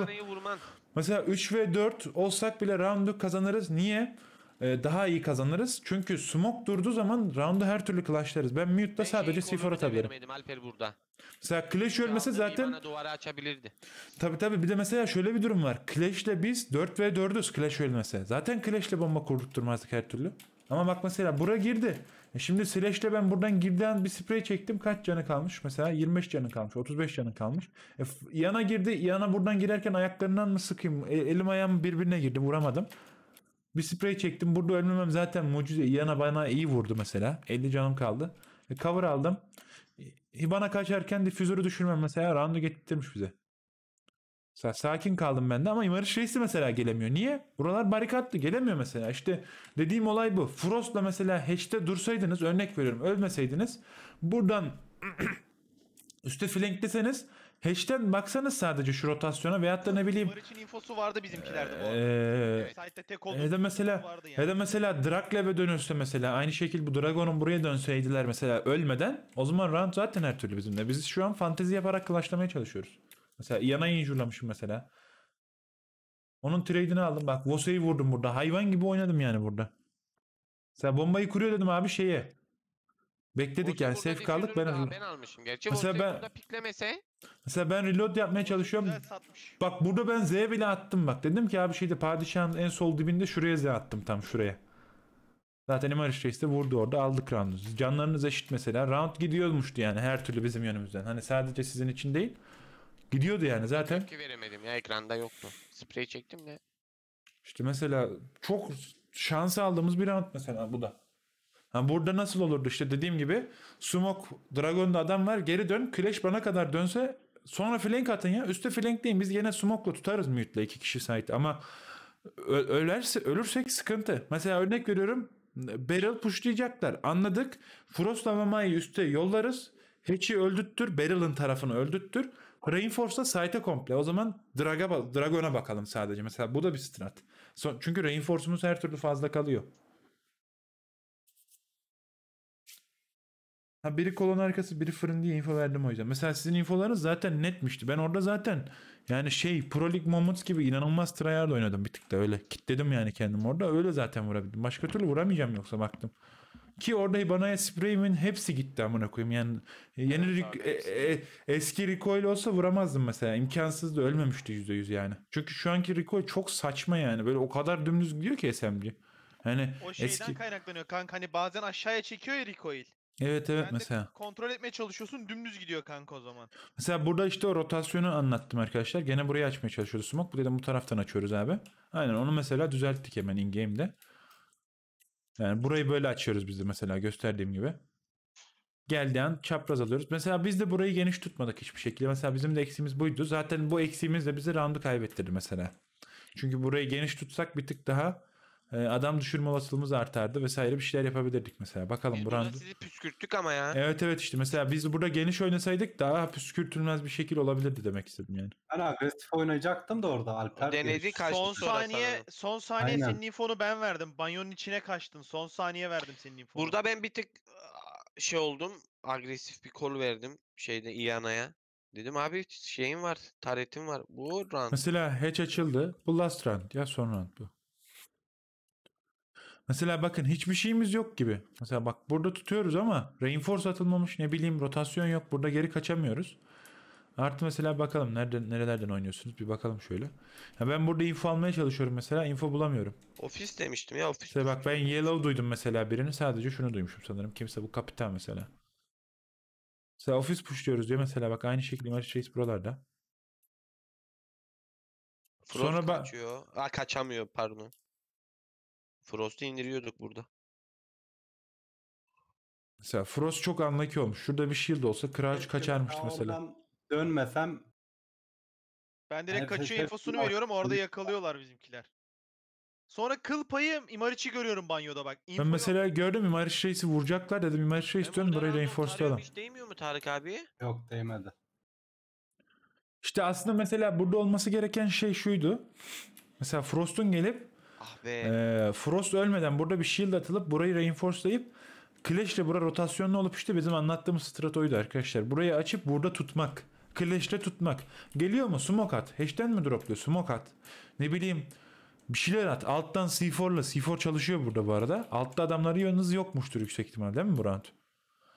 Mesela 3 ve 4 olsak bile round'u kazanırız. Niye? Ee, daha iyi kazanırız. Çünkü smoke durduğu zaman round'u her türlü clash'larız. Ben mute'da sadece C4 atabilirim. Alper burada. Mesela Clash ölmesi zaten... duvara açabilirdi. Tabii tabii bir de mesela şöyle bir durum var. Clash'le biz 4 ve 4'üz Clash ölmese. Zaten Clash'le bomba kurdurmazdık her türlü. Ama bak mesela bura girdi. E şimdi Slash'le ben buradan girden bir sprey çektim. Kaç canı kalmış? Mesela 25 canı kalmış. 35 canı kalmış. E, yana girdi. Yana buradan girerken ayaklarından mı sıkayım? E, elim ayağım birbirine girdi. Vuramadım. Bir sprey çektim. Burada ölmemem zaten mucize. Yana bana iyi vurdu mesela. 50 canım kaldı. E, cover aldım. E, bana kaçarken difüzörü düşürmem mesela. Round'u getirmiş bize. Sakin kaldım ben de ama Imarış Reis'i mesela gelemiyor. Niye? Buralar barikatlı gelemiyor mesela. İşte dediğim olay bu. Frost'la mesela hatch'te dursaydınız örnek veriyorum ölmeseydiniz buradan üstte flank'teseniz hatch'ten baksanız sadece şu rotasyona veyahut da ne bileyim. Imar için infosu vardı bizimkilerde bu arada. evet. tek e, mesela, vardı yani. Ya da mesela Draklev'e dönülse mesela aynı şekil bu Dragon'un buraya dönseydiler mesela ölmeden o zaman round zaten her türlü bizimle. Biz şu an fantezi yaparak kılaçlamaya çalışıyoruz. Mesela yana injurlamışım mesela. Onun trade'ini aldım bak. Vose'yi vurdum burada. Hayvan gibi oynadım yani burada. Mesela bombayı kuruyor dedim abi şeye. Bekledik Vose yani burada safe kaldık ben Ben almışım. Gerçi Mesela ben- piklemese Mesela ben reload yapmaya çalışıyorum. Bak burada ben Z bile attım bak. Dedim ki abi şeyde padişahın en sol dibinde şuraya Z attım tam şuraya. Zaten Emir Reis de vurdu orada aldık roundu. Canlarınız eşit mesela. Round gidiyormuştu yani her türlü bizim yönümüzden. Hani sadece sizin için değil. Gidiyordu yani zaten. Tepki veremedim ya ekranda yoktu. Sprey çektim de. İşte mesela çok şans aldığımız bir round mesela bu da. Ha burada nasıl olurdu işte dediğim gibi sumok Dragon'da adam var geri dön. Clash bana kadar dönse sonra flank atın ya. üstte Üste değil biz yine sumokla tutarız mute'le iki kişi site ama ölerse ölürsek sıkıntı. Mesela örnek veriyorum Beryl pushlayacaklar. Anladık. Frost'la Mama'yı üste yollarız. Hatch'i öldüttür Beryl'ın tarafını öldüttür. Reinforce'da site'e komple. O zaman Drag'a, Dragon'a bakalım sadece. Mesela bu da bir strat. So, çünkü Reinforce'umuz her türlü fazla kalıyor. Ha, biri kolon arkası biri fırın diye info verdim o yüzden. Mesela sizin infolarınız zaten netmişti. Ben orada zaten yani şey Pro League Moments gibi inanılmaz tryhard oynadım bir tık da öyle. Kitledim yani kendim orada öyle zaten vurabildim. Başka türlü vuramayacağım yoksa baktım. Ki orada Ibana'ya spreyimin hepsi gitti amına koyayım. Yani e, yeni evet, e, e, eski recoil olsa vuramazdım mesela. İmkansızdı ölmemişti %100 yani. Çünkü şu anki recoil çok saçma yani. Böyle o kadar dümdüz gidiyor ki SMG. Hani o şeyden eski... kaynaklanıyor kanka. Hani bazen aşağıya çekiyor ya recoil. Evet evet Sen mesela. kontrol etmeye çalışıyorsun dümdüz gidiyor kanka o zaman. Mesela burada işte o rotasyonu anlattım arkadaşlar. Gene burayı açmaya çalışıyoruz Smoke. Bu dedim bu taraftan açıyoruz abi. Aynen onu mesela düzelttik hemen in-game'de. Yani burayı böyle açıyoruz biz de mesela gösterdiğim gibi. Geldiği an çapraz alıyoruz. Mesela biz de burayı geniş tutmadık hiçbir şekilde. Mesela bizim de eksiğimiz buydu. Zaten bu eksiğimiz de bize round'u kaybettirdi mesela. Çünkü burayı geniş tutsak bir tık daha ee, adam düşürme olasılığımız artardı vesaire bir şeyler yapabilirdik mesela. Bakalım biz buranın... sizi püskürttük ama ya. Evet evet işte mesela biz burada geniş oynasaydık daha püskürtülmez bir şekil olabilirdi demek istedim yani. Ben agresif oynayacaktım da orada Alper. Denedi kaçtı son saniye sana. son saniye Aynen. senin infonu ben verdim. Banyonun içine kaçtın. Son saniye verdim senin infonu. Burada ben bir tık şey oldum. Agresif bir kol verdim şeyde İyana'ya. Dedim abi şeyin var, taretim var. Bu round. Mesela hatch açıldı. Bu last round ya son round bu. Mesela bakın hiçbir şeyimiz yok gibi. Mesela bak burada tutuyoruz ama reinforce atılmamış ne bileyim rotasyon yok. Burada geri kaçamıyoruz. Artı mesela bakalım nereden nerelerden oynuyorsunuz bir bakalım şöyle. Ya ben burada info almaya çalışıyorum mesela info bulamıyorum. Ofis demiştim ya ofis. İşte bak ben yellow duydum mesela birini sadece şunu duymuşum sanırım. Kimse bu kapitan mesela. Mesela ofis pushluyoruz diyor mesela bak aynı şekilde Image Trace buralarda. Frost Sonra kaçıyor. Aa, kaçamıyor pardon. Frost'u indiriyorduk burada. Mesela Frost çok anlaki olmuş. Şurada bir shield olsa Crouch kaçarmıştı mesela. dönmesem Ben direkt Evet, kaçıyor infosunu veriyorum orada yakalıyorlar bizimkiler. Sonra kıl payı Imariç'i görüyorum banyoda bak. İnfo Ben yok. mesela gördüm Imarish Reis'i vuracaklar dedim. Imarish Reis dön burayı reinforce'layalım. Hiç şey değmiyor mu Tarık abi? yok değmedi. İşte aslında mesela burada olması gereken şey şuydu. Mesela Frost'un gelip Ah be. Ee, Frost ölmeden burada bir shield atılıp burayı reinforcelayıp Clash ile bura rotasyonlu olup işte bizim anlattığımız stratoydu arkadaşlar. Burayı açıp burada tutmak. Clash ile tutmak. Geliyor mu? Smoke at. Hash'ten mi dropluyor? Smoke at. Ne bileyim bir şeyler at. Alttan C4'la. 4 C4 çalışıyor burada bu arada. Altta adamları yalnız yokmuştur yüksek ihtimal değil mi bu round?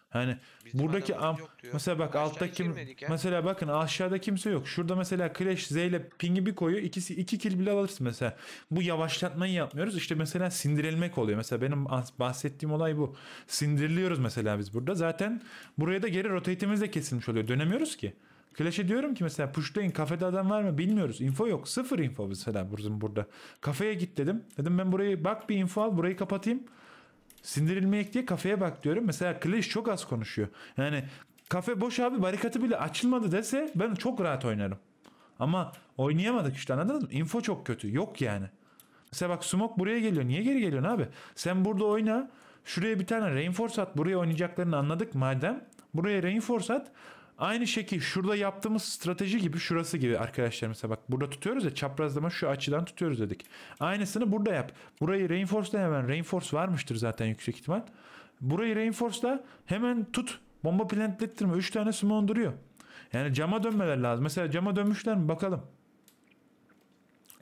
Hani Bizim buradaki am mesela bak Aşağı altta kim mesela bakın aşağıda kimse yok. Şurada mesela Clash Z ile ping'i bir koyuyor, ikisi iki kill bile alırsın mesela. Bu yavaşlatmayı yapmıyoruz. İşte mesela sindirilmek oluyor. Mesela benim bahsettiğim olay bu. Sindiriliyoruz mesela biz burada. Zaten buraya da geri rotate'imiz de kesilmiş oluyor. Dönemiyoruz ki. Clash'e diyorum ki mesela pushlayın kafede adam var mı bilmiyoruz. Info yok. Sıfır info mesela burada. Kafeye git dedim. Dedim ben burayı bak bir info al burayı kapatayım. Sindirilmeyek diye kafeye bak diyorum. Mesela Clash çok az konuşuyor. Yani kafe boş abi barikatı bile açılmadı dese ben çok rahat oynarım. Ama oynayamadık işte anladınız mı? Info çok kötü. Yok yani. Mesela bak Smoke buraya geliyor. Niye geri geliyorsun abi? Sen burada oyna. Şuraya bir tane reinforce at. Buraya oynayacaklarını anladık madem. Buraya reinforce at. Aynı şekilde şurada yaptığımız strateji gibi şurası gibi arkadaşlar mesela bak burada tutuyoruz ya çaprazlama şu açıdan tutuyoruz dedik. Aynısını burada yap. Burayı reinforce'la hemen reinforce varmıştır zaten yüksek ihtimal. Burayı reinforce'la hemen tut. Bomba plantlettirme. 3 tane smoke duruyor. Yani cama dönmeler lazım. Mesela cama dönmüşler mi bakalım.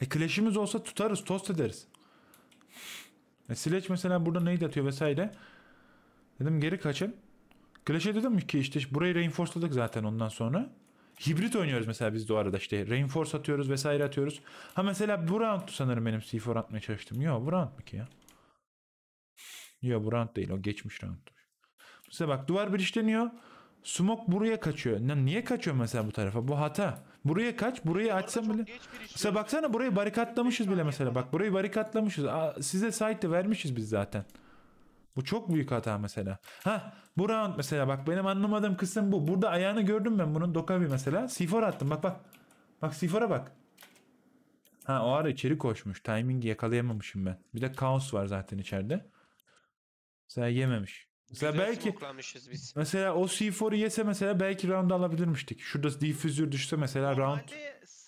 E clash'imiz olsa tutarız tost ederiz. E, Sledge mesela burada neydi atıyor vesaire. Dedim geri kaçın. Clash'e dedim mi ki işte burayı reinforce'ladık zaten ondan sonra. Hibrit oynuyoruz mesela biz de o arada işte reinforce atıyoruz vesaire atıyoruz. Ha mesela bu round sanırım benim C4 atmaya çalıştım. Yok bu round mı ki ya? Yok bu round değil o geçmiş roundmuş. Mesela bak duvar birişleniyor. Smoke buraya kaçıyor. ne niye kaçıyor mesela bu tarafa? Bu hata. Buraya kaç, burayı açsam bile. Mesela baksana burayı barikatlamışız bile mesela. Bak burayı barikatlamışız. Aa, size site'ı vermişiz biz zaten. Bu çok büyük hata mesela. Ha bu round mesela bak benim anlamadığım kısım bu. Burada ayağını gördüm ben bunun Dokavi mesela. C4 attım bak bak. Bak C4'a bak. Ha o ara içeri koşmuş. Timing'i yakalayamamışım ben. Bir de Kaos var zaten içeride. Mesela yememiş. Mesela Güzel belki biz. mesela o C4'u yese mesela belki round alabilirmiştik. Şurada difüzür düşse mesela Normalde round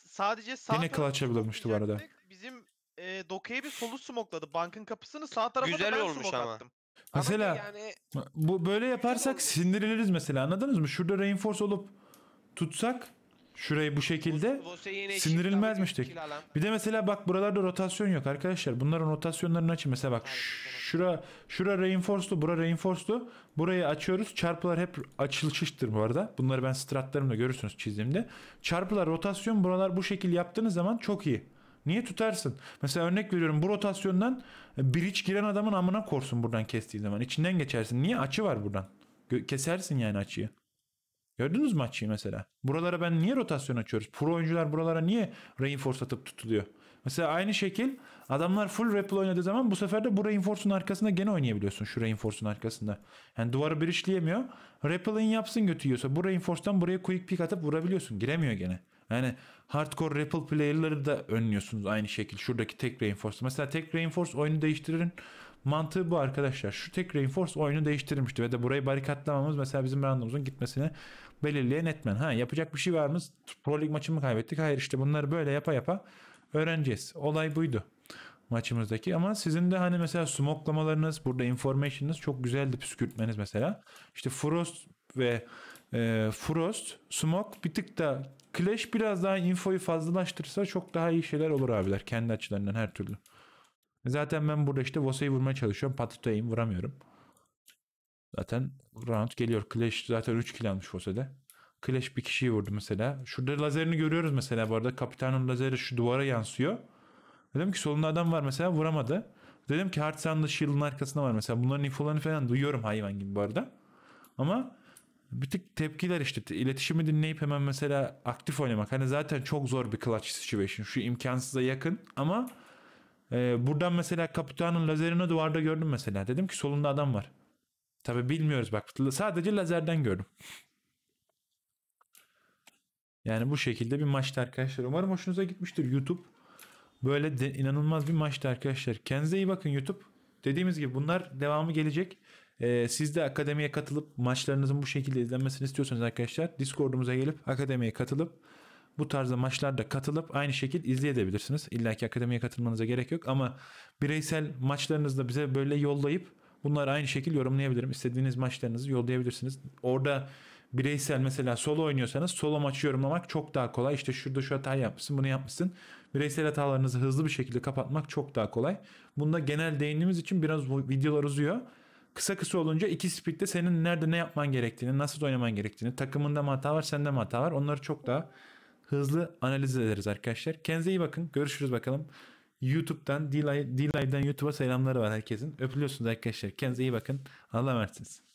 sadece sağ yine kalaçabilirmişti bu arada. Bizim e, Dokey'i bir solu smokladı. Bankın kapısını sağ tarafa Güzel da ben olmuş smoke ama. attım. Mesela yani... bu böyle yaparsak sindiriliriz mesela anladınız mı? Şurada reinforce olup tutsak şurayı bu şekilde sindirilmezmiştik. Bir de mesela bak buralarda rotasyon yok arkadaşlar. Bunların rotasyonlarını açın. Mesela bak şura şura reinforce'lu, bura reinforce'lu. Burayı açıyoruz. Çarpılar hep açılıştır bu arada. Bunları ben stratlarımda görürsünüz çizdiğimde. Çarpılar rotasyon buralar bu şekil yaptığınız zaman çok iyi. Niye tutarsın? Mesela örnek veriyorum bu rotasyondan e, bir iç giren adamın amına korsun buradan kestiği zaman. İçinden geçersin. Niye? Açı var buradan. Kesersin yani açıyı. Gördünüz mü açıyı mesela? Buralara ben niye rotasyon açıyoruz? Pro oyuncular buralara niye reinforce atıp tutuluyor? Mesela aynı şekil adamlar full rappel oynadığı zaman bu sefer de bu reinforce'un arkasında gene oynayabiliyorsun şu reinforce'un arkasında. Yani duvarı birişleyemiyor. Rappel'ın yapsın götürüyorsa, yiyorsa bu reinforce'dan buraya quick pick atıp vurabiliyorsun. Giremiyor gene. Yani hardcore REPL player'ları da önlüyorsunuz aynı şekil. Şuradaki tek reinforce. Mesela tek reinforce oyunu değiştirin. Mantığı bu arkadaşlar. Şu tek reinforce oyunu değiştirmişti ve de burayı barikatlamamız mesela bizim randımızın gitmesini belirleyen etmen. Ha yapacak bir şey var mı? Pro League maçı mı kaybettik? Hayır işte bunları böyle yapa yapa öğreneceğiz. Olay buydu maçımızdaki ama sizin de hani mesela smoklamalarınız burada information'ınız çok güzeldi püskürtmeniz mesela. İşte Frost ve e, Frost smoke bir tık da Clash biraz daha infoyu fazlalaştırsa çok daha iyi şeyler olur abiler. Kendi açılarından her türlü. Zaten ben burada işte Vosa'yı vurmaya çalışıyorum. Patuta'yı vuramıyorum. Zaten round geliyor. Clash zaten 3 kill almış Vosa'da. Clash bir kişiyi vurdu mesela. Şurada lazerini görüyoruz mesela bu arada. Kapitanın lazeri şu duvara yansıyor. Dedim ki solunda adam var mesela vuramadı. Dedim ki Hard Sand'da Shield'ın arkasında var mesela. Bunların infolarını falan duyuyorum hayvan gibi bu arada. Ama bir tık tepkiler işte iletişimi dinleyip hemen mesela aktif oynamak. Hani zaten çok zor bir clutch situation. Şu imkansıza yakın ama e, buradan mesela Capitano'nun lazerini duvarda gördüm mesela. Dedim ki solunda adam var. Tabi bilmiyoruz bak. Sadece lazerden gördüm. Yani bu şekilde bir maçtı arkadaşlar. Umarım hoşunuza gitmiştir YouTube. Böyle de, inanılmaz bir maçtı arkadaşlar. Kendinize iyi bakın YouTube. Dediğimiz gibi bunlar devamı gelecek. E, siz de akademiye katılıp maçlarınızın bu şekilde izlenmesini istiyorsanız arkadaşlar Discord'umuza gelip akademiye katılıp bu tarzda maçlarda katılıp aynı şekilde izleyebilirsiniz. İlla ki akademiye katılmanıza gerek yok ama bireysel maçlarınızda bize böyle yollayıp bunları aynı şekilde yorumlayabilirim. İstediğiniz maçlarınızı yollayabilirsiniz. Orada bireysel mesela solo oynuyorsanız solo maçı yorumlamak çok daha kolay. İşte şurada şu hatayı yapmışsın bunu yapmışsın. Bireysel hatalarınızı hızlı bir şekilde kapatmak çok daha kolay. Bunda genel değindiğimiz için biraz bu videolar uzuyor. Kısa kısa olunca iki spitte senin nerede ne yapman gerektiğini, nasıl oynaman gerektiğini, takımında mı hata var, sende mi hata var onları çok daha hızlı analiz ederiz arkadaşlar. Kendinize iyi bakın. Görüşürüz bakalım. YouTube'dan, D-Live'den YouTube'a selamları var herkesin. Öpülüyorsunuz arkadaşlar. Kendinize iyi bakın. Allah'a emanetsiniz.